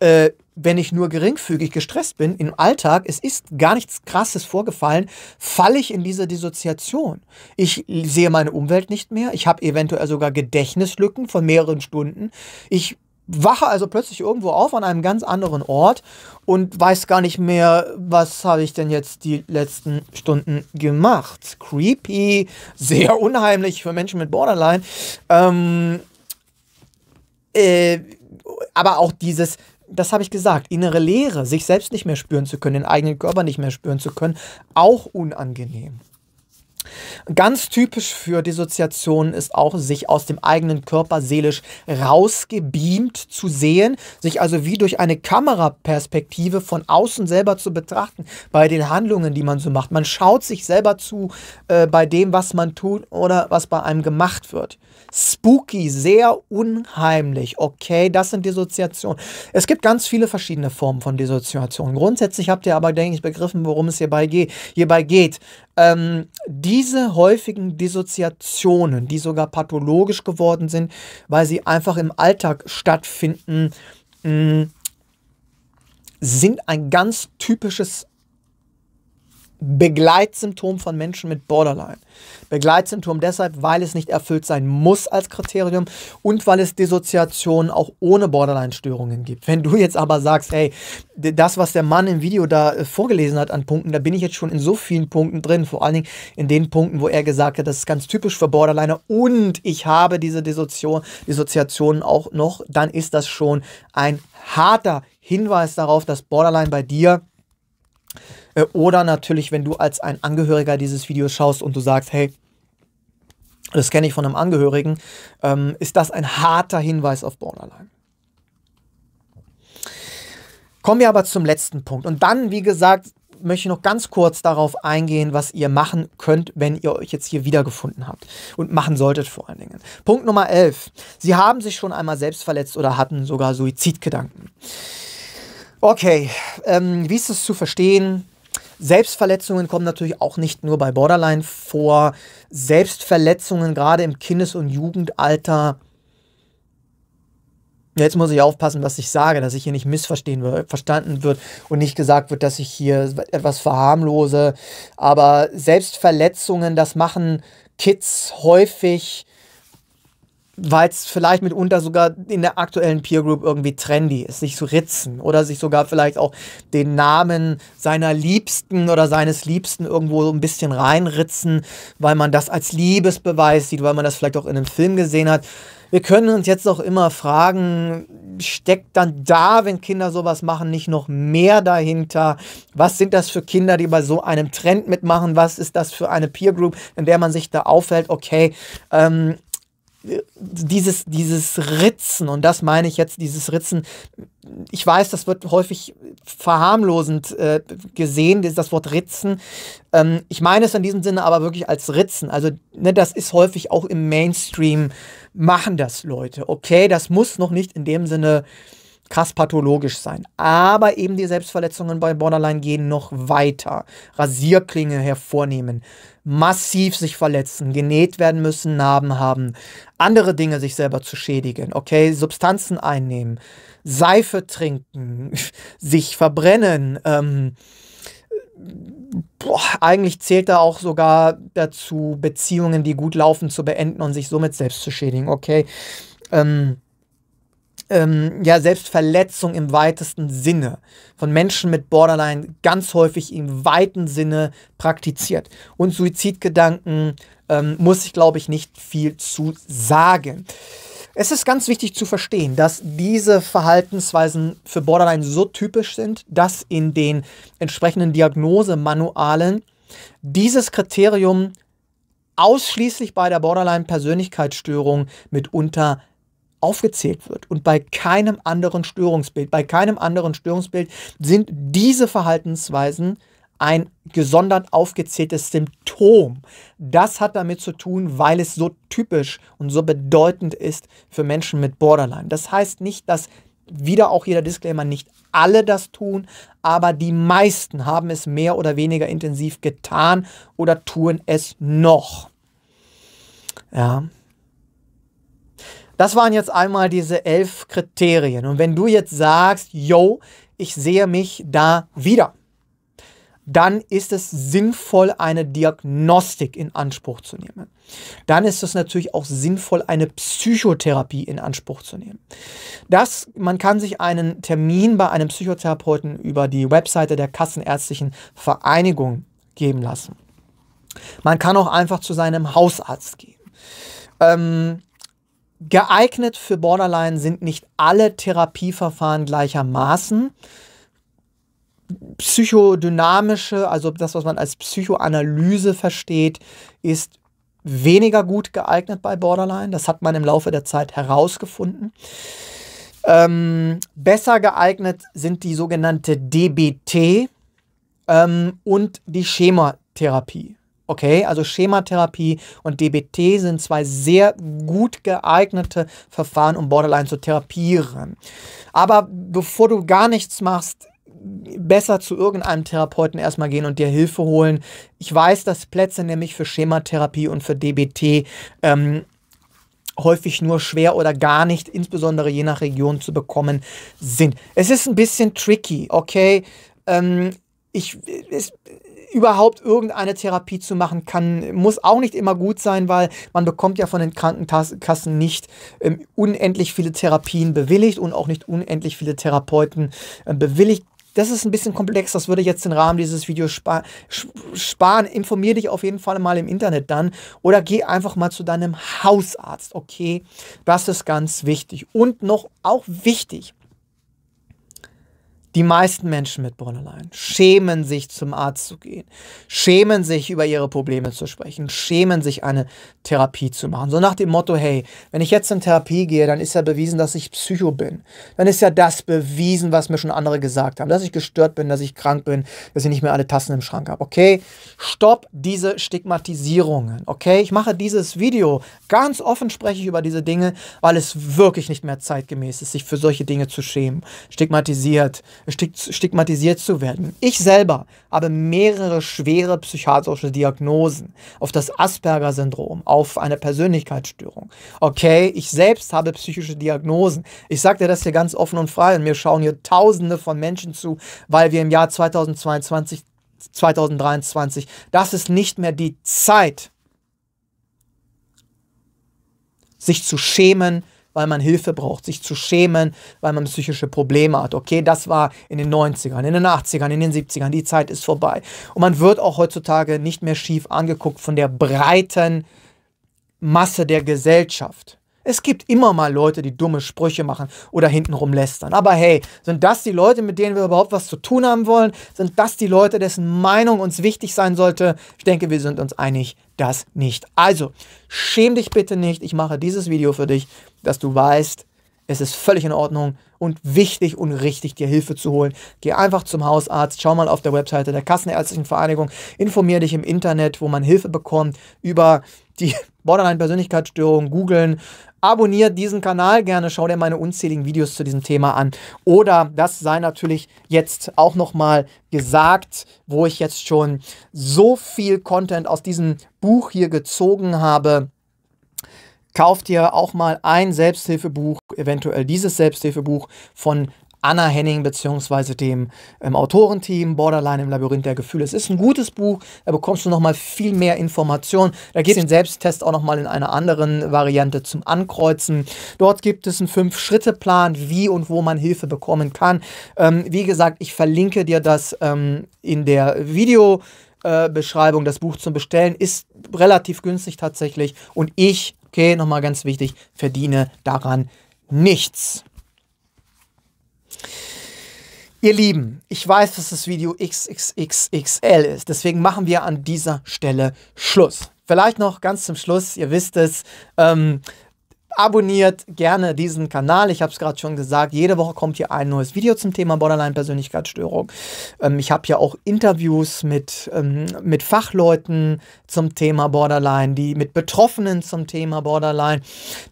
äh, wenn ich nur geringfügig gestresst bin im Alltag, es ist gar nichts Krasses vorgefallen, falle ich in diese Dissoziation. Ich sehe meine Umwelt nicht mehr. Ich habe eventuell sogar Gedächtnislücken von mehreren Stunden. Ich wache also plötzlich irgendwo auf an einem ganz anderen Ort und weiß gar nicht mehr, was habe ich denn jetzt die letzten Stunden gemacht. Creepy, sehr unheimlich für Menschen mit Borderline. Ähm, äh, aber auch dieses, das habe ich gesagt, innere Leere, sich selbst nicht mehr spüren zu können, den eigenen Körper nicht mehr spüren zu können, auch unangenehm. Ganz typisch für Dissoziationen ist auch, sich aus dem eigenen Körper seelisch rausgebeamt zu sehen, sich also wie durch eine Kameraperspektive von außen selber zu betrachten bei den Handlungen, die man so macht. Man schaut sich selber zu äh, bei dem, was man tut oder was bei einem gemacht wird. Spooky, sehr unheimlich. Okay, das sind Dissoziationen. Es gibt ganz viele verschiedene Formen von Dissoziationen. Grundsätzlich habt ihr aber, denke ich, begriffen, worum es hierbei, ge hierbei geht ähm, diese häufigen Dissoziationen, die sogar pathologisch geworden sind, weil sie einfach im Alltag stattfinden, mh, mm, sind ein ganz typisches Begleitsymptom von Menschen mit Borderline. Begleitsymptom deshalb, weil es nicht erfüllt sein muss als Kriterium und weil es Dissoziationen auch ohne Borderline-Störungen gibt. Wenn du jetzt aber sagst, hey, das, was der Mann im Video da äh, vorgelesen hat an Punkten, da bin ich jetzt schon in so vielen Punkten drin, vor allen Dingen in den Punkten, wo er gesagt hat, das ist ganz typisch für Borderliner und ich habe diese Dissoziation, Dissoziationen auch noch, dann ist das schon ein harter Hinweis darauf, dass Borderline bei dir äh, oder natürlich, wenn du als ein Angehöriger dieses Video schaust und du sagst, hey, das kenne ich von einem Angehörigen, ähm, ist das ein harter Hinweis auf Borderline. Kommen wir aber zum letzten Punkt. Und dann, wie gesagt, möchte ich noch ganz kurz darauf eingehen, was ihr machen könnt, wenn ihr euch jetzt hier wiedergefunden habt und machen solltet vor allen Dingen. Punkt Nummer 11. Sie haben sich schon einmal selbst verletzt oder hatten sogar Suizidgedanken. Okay, ähm, wie ist es zu verstehen? Selbstverletzungen kommen natürlich auch nicht nur bei Borderline vor. Selbstverletzungen gerade im Kindes- und Jugendalter. Jetzt muss ich aufpassen, was ich sage, dass ich hier nicht missverstanden wird und nicht gesagt wird, dass ich hier etwas verharmlose. Aber Selbstverletzungen, das machen Kids häufig weil es vielleicht mitunter sogar in der aktuellen Peer Group irgendwie trendy ist, sich zu ritzen oder sich sogar vielleicht auch den Namen seiner Liebsten oder seines Liebsten irgendwo so ein bisschen reinritzen, weil man das als Liebesbeweis sieht, weil man das vielleicht auch in einem Film gesehen hat. Wir können uns jetzt auch immer fragen, steckt dann da, wenn Kinder sowas machen, nicht noch mehr dahinter? Was sind das für Kinder, die bei so einem Trend mitmachen? Was ist das für eine Peer Group, in der man sich da auffällt? Okay, ähm, dieses, dieses Ritzen, und das meine ich jetzt, dieses Ritzen, ich weiß, das wird häufig verharmlosend äh, gesehen, das Wort Ritzen. Ähm, ich meine es in diesem Sinne aber wirklich als Ritzen. Also, ne, das ist häufig auch im Mainstream, machen das Leute. Okay, das muss noch nicht in dem Sinne krass pathologisch sein. Aber eben die Selbstverletzungen bei Borderline gehen noch weiter. Rasierklinge hervornehmen, massiv sich verletzen, genäht werden müssen, Narben haben, andere Dinge sich selber zu schädigen, okay, Substanzen einnehmen, Seife trinken, sich verbrennen, ähm, Boah, eigentlich zählt da auch sogar dazu, Beziehungen, die gut laufen, zu beenden und sich somit selbst zu schädigen. Okay. Ähm, ähm, ja, Selbstverletzung im weitesten Sinne von Menschen mit Borderline ganz häufig im weiten Sinne praktiziert. Und Suizidgedanken ähm, muss ich, glaube ich, nicht viel zu sagen. Es ist ganz wichtig zu verstehen, dass diese Verhaltensweisen für Borderline so typisch sind, dass in den entsprechenden Diagnosemanualen dieses Kriterium ausschließlich bei der Borderline-Persönlichkeitsstörung mitunter aufgezählt wird. Und bei keinem anderen Störungsbild, bei keinem anderen Störungsbild sind diese Verhaltensweisen ein gesondert aufgezähltes Symptom. Das hat damit zu tun, weil es so typisch und so bedeutend ist für Menschen mit Borderline. Das heißt nicht, dass wieder auch jeder Disclaimer, nicht alle das tun, aber die meisten haben es mehr oder weniger intensiv getan oder tun es noch. Ja, das waren jetzt einmal diese elf Kriterien. Und wenn du jetzt sagst, yo, ich sehe mich da wieder, dann ist es sinnvoll, eine Diagnostik in Anspruch zu nehmen. Dann ist es natürlich auch sinnvoll, eine Psychotherapie in Anspruch zu nehmen. Das, man kann sich einen Termin bei einem Psychotherapeuten über die Webseite der Kassenärztlichen Vereinigung geben lassen. Man kann auch einfach zu seinem Hausarzt gehen. Ähm, Geeignet für Borderline sind nicht alle Therapieverfahren gleichermaßen. Psychodynamische, also das, was man als Psychoanalyse versteht, ist weniger gut geeignet bei Borderline. Das hat man im Laufe der Zeit herausgefunden. Ähm, besser geeignet sind die sogenannte DBT ähm, und die Schematherapie. Okay, also Schematherapie und DBT sind zwei sehr gut geeignete Verfahren, um Borderline zu therapieren. Aber bevor du gar nichts machst, besser zu irgendeinem Therapeuten erstmal gehen und dir Hilfe holen. Ich weiß, dass Plätze nämlich für Schematherapie und für DBT ähm, häufig nur schwer oder gar nicht, insbesondere je nach Region zu bekommen sind. Es ist ein bisschen tricky, okay? Ähm, ich, es, überhaupt irgendeine Therapie zu machen kann, muss auch nicht immer gut sein, weil man bekommt ja von den Krankenkassen nicht ähm, unendlich viele Therapien bewilligt und auch nicht unendlich viele Therapeuten äh, bewilligt. Das ist ein bisschen komplex, das würde jetzt den Rahmen dieses Videos spa sparen. Informier dich auf jeden Fall mal im Internet dann oder geh einfach mal zu deinem Hausarzt, okay? Das ist ganz wichtig. Und noch auch wichtig, die meisten Menschen mit Borderline schämen sich, zum Arzt zu gehen, schämen sich, über ihre Probleme zu sprechen, schämen sich, eine Therapie zu machen. So nach dem Motto, hey, wenn ich jetzt in Therapie gehe, dann ist ja bewiesen, dass ich Psycho bin. Dann ist ja das bewiesen, was mir schon andere gesagt haben, dass ich gestört bin, dass ich krank bin, dass ich nicht mehr alle Tassen im Schrank habe. Okay, stopp diese Stigmatisierungen. Okay, ich mache dieses Video. Ganz offen spreche ich über diese Dinge, weil es wirklich nicht mehr zeitgemäß ist, sich für solche Dinge zu schämen. Stigmatisiert stigmatisiert zu werden. Ich selber habe mehrere schwere psychiatrische Diagnosen auf das Asperger-Syndrom, auf eine Persönlichkeitsstörung. Okay, ich selbst habe psychische Diagnosen. Ich sage dir das hier ganz offen und frei und mir schauen hier Tausende von Menschen zu, weil wir im Jahr 2022, 2023, das ist nicht mehr die Zeit, sich zu schämen, weil man Hilfe braucht, sich zu schämen, weil man psychische Probleme hat. Okay, das war in den 90ern, in den 80ern, in den 70ern. Die Zeit ist vorbei. Und man wird auch heutzutage nicht mehr schief angeguckt von der breiten Masse der Gesellschaft. Es gibt immer mal Leute, die dumme Sprüche machen oder hintenrum lästern. Aber hey, sind das die Leute, mit denen wir überhaupt was zu tun haben wollen? Sind das die Leute, dessen Meinung uns wichtig sein sollte? Ich denke, wir sind uns einig, das nicht. Also, schäm dich bitte nicht. Ich mache dieses Video für dich, dass du weißt, es ist völlig in Ordnung und wichtig und richtig, dir Hilfe zu holen. Geh einfach zum Hausarzt, schau mal auf der Webseite der Kassenärztlichen Vereinigung, informier dich im Internet, wo man Hilfe bekommt, über die Borderline-Persönlichkeitsstörung, googeln. Abonnier diesen Kanal gerne, schau dir meine unzähligen Videos zu diesem Thema an. Oder, das sei natürlich jetzt auch nochmal gesagt, wo ich jetzt schon so viel Content aus diesem Buch hier gezogen habe Kauf dir auch mal ein Selbsthilfebuch, eventuell dieses Selbsthilfebuch von Anna Henning beziehungsweise dem ähm, Autorenteam Borderline im Labyrinth der Gefühle. Es ist ein gutes Buch, da bekommst du nochmal viel mehr Informationen. Da gibt es den Selbsttest auch nochmal in einer anderen Variante zum Ankreuzen. Dort gibt es einen Fünf-Schritte-Plan, wie und wo man Hilfe bekommen kann. Ähm, wie gesagt, ich verlinke dir das ähm, in der Video. Äh, Beschreibung, das Buch zum Bestellen ist relativ günstig tatsächlich und ich Okay, nochmal ganz wichtig, verdiene daran nichts. Ihr Lieben, ich weiß, dass das Video XXXXL ist, deswegen machen wir an dieser Stelle Schluss. Vielleicht noch ganz zum Schluss, ihr wisst es, ähm, Abonniert gerne diesen Kanal. Ich habe es gerade schon gesagt, jede Woche kommt hier ein neues Video zum Thema Borderline-Persönlichkeitsstörung. Ähm, ich habe ja auch Interviews mit, ähm, mit Fachleuten zum Thema Borderline, die mit Betroffenen zum Thema Borderline,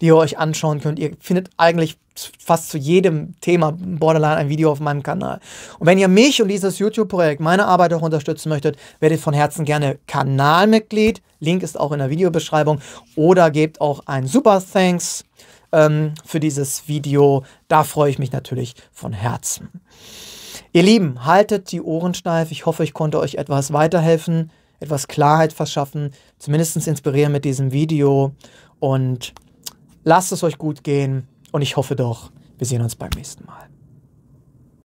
die ihr euch anschauen könnt. Ihr findet eigentlich fast zu jedem Thema Borderline ein Video auf meinem Kanal. Und wenn ihr mich und dieses YouTube-Projekt, meine Arbeit auch unterstützen möchtet, werdet von Herzen gerne Kanalmitglied. Link ist auch in der Videobeschreibung. Oder gebt auch ein Super Thanks ähm, für dieses Video. Da freue ich mich natürlich von Herzen. Ihr Lieben, haltet die Ohren steif. Ich hoffe, ich konnte euch etwas weiterhelfen, etwas Klarheit verschaffen, zumindest inspirieren mit diesem Video. Und lasst es euch gut gehen. Und ich hoffe doch, wir sehen uns beim nächsten Mal.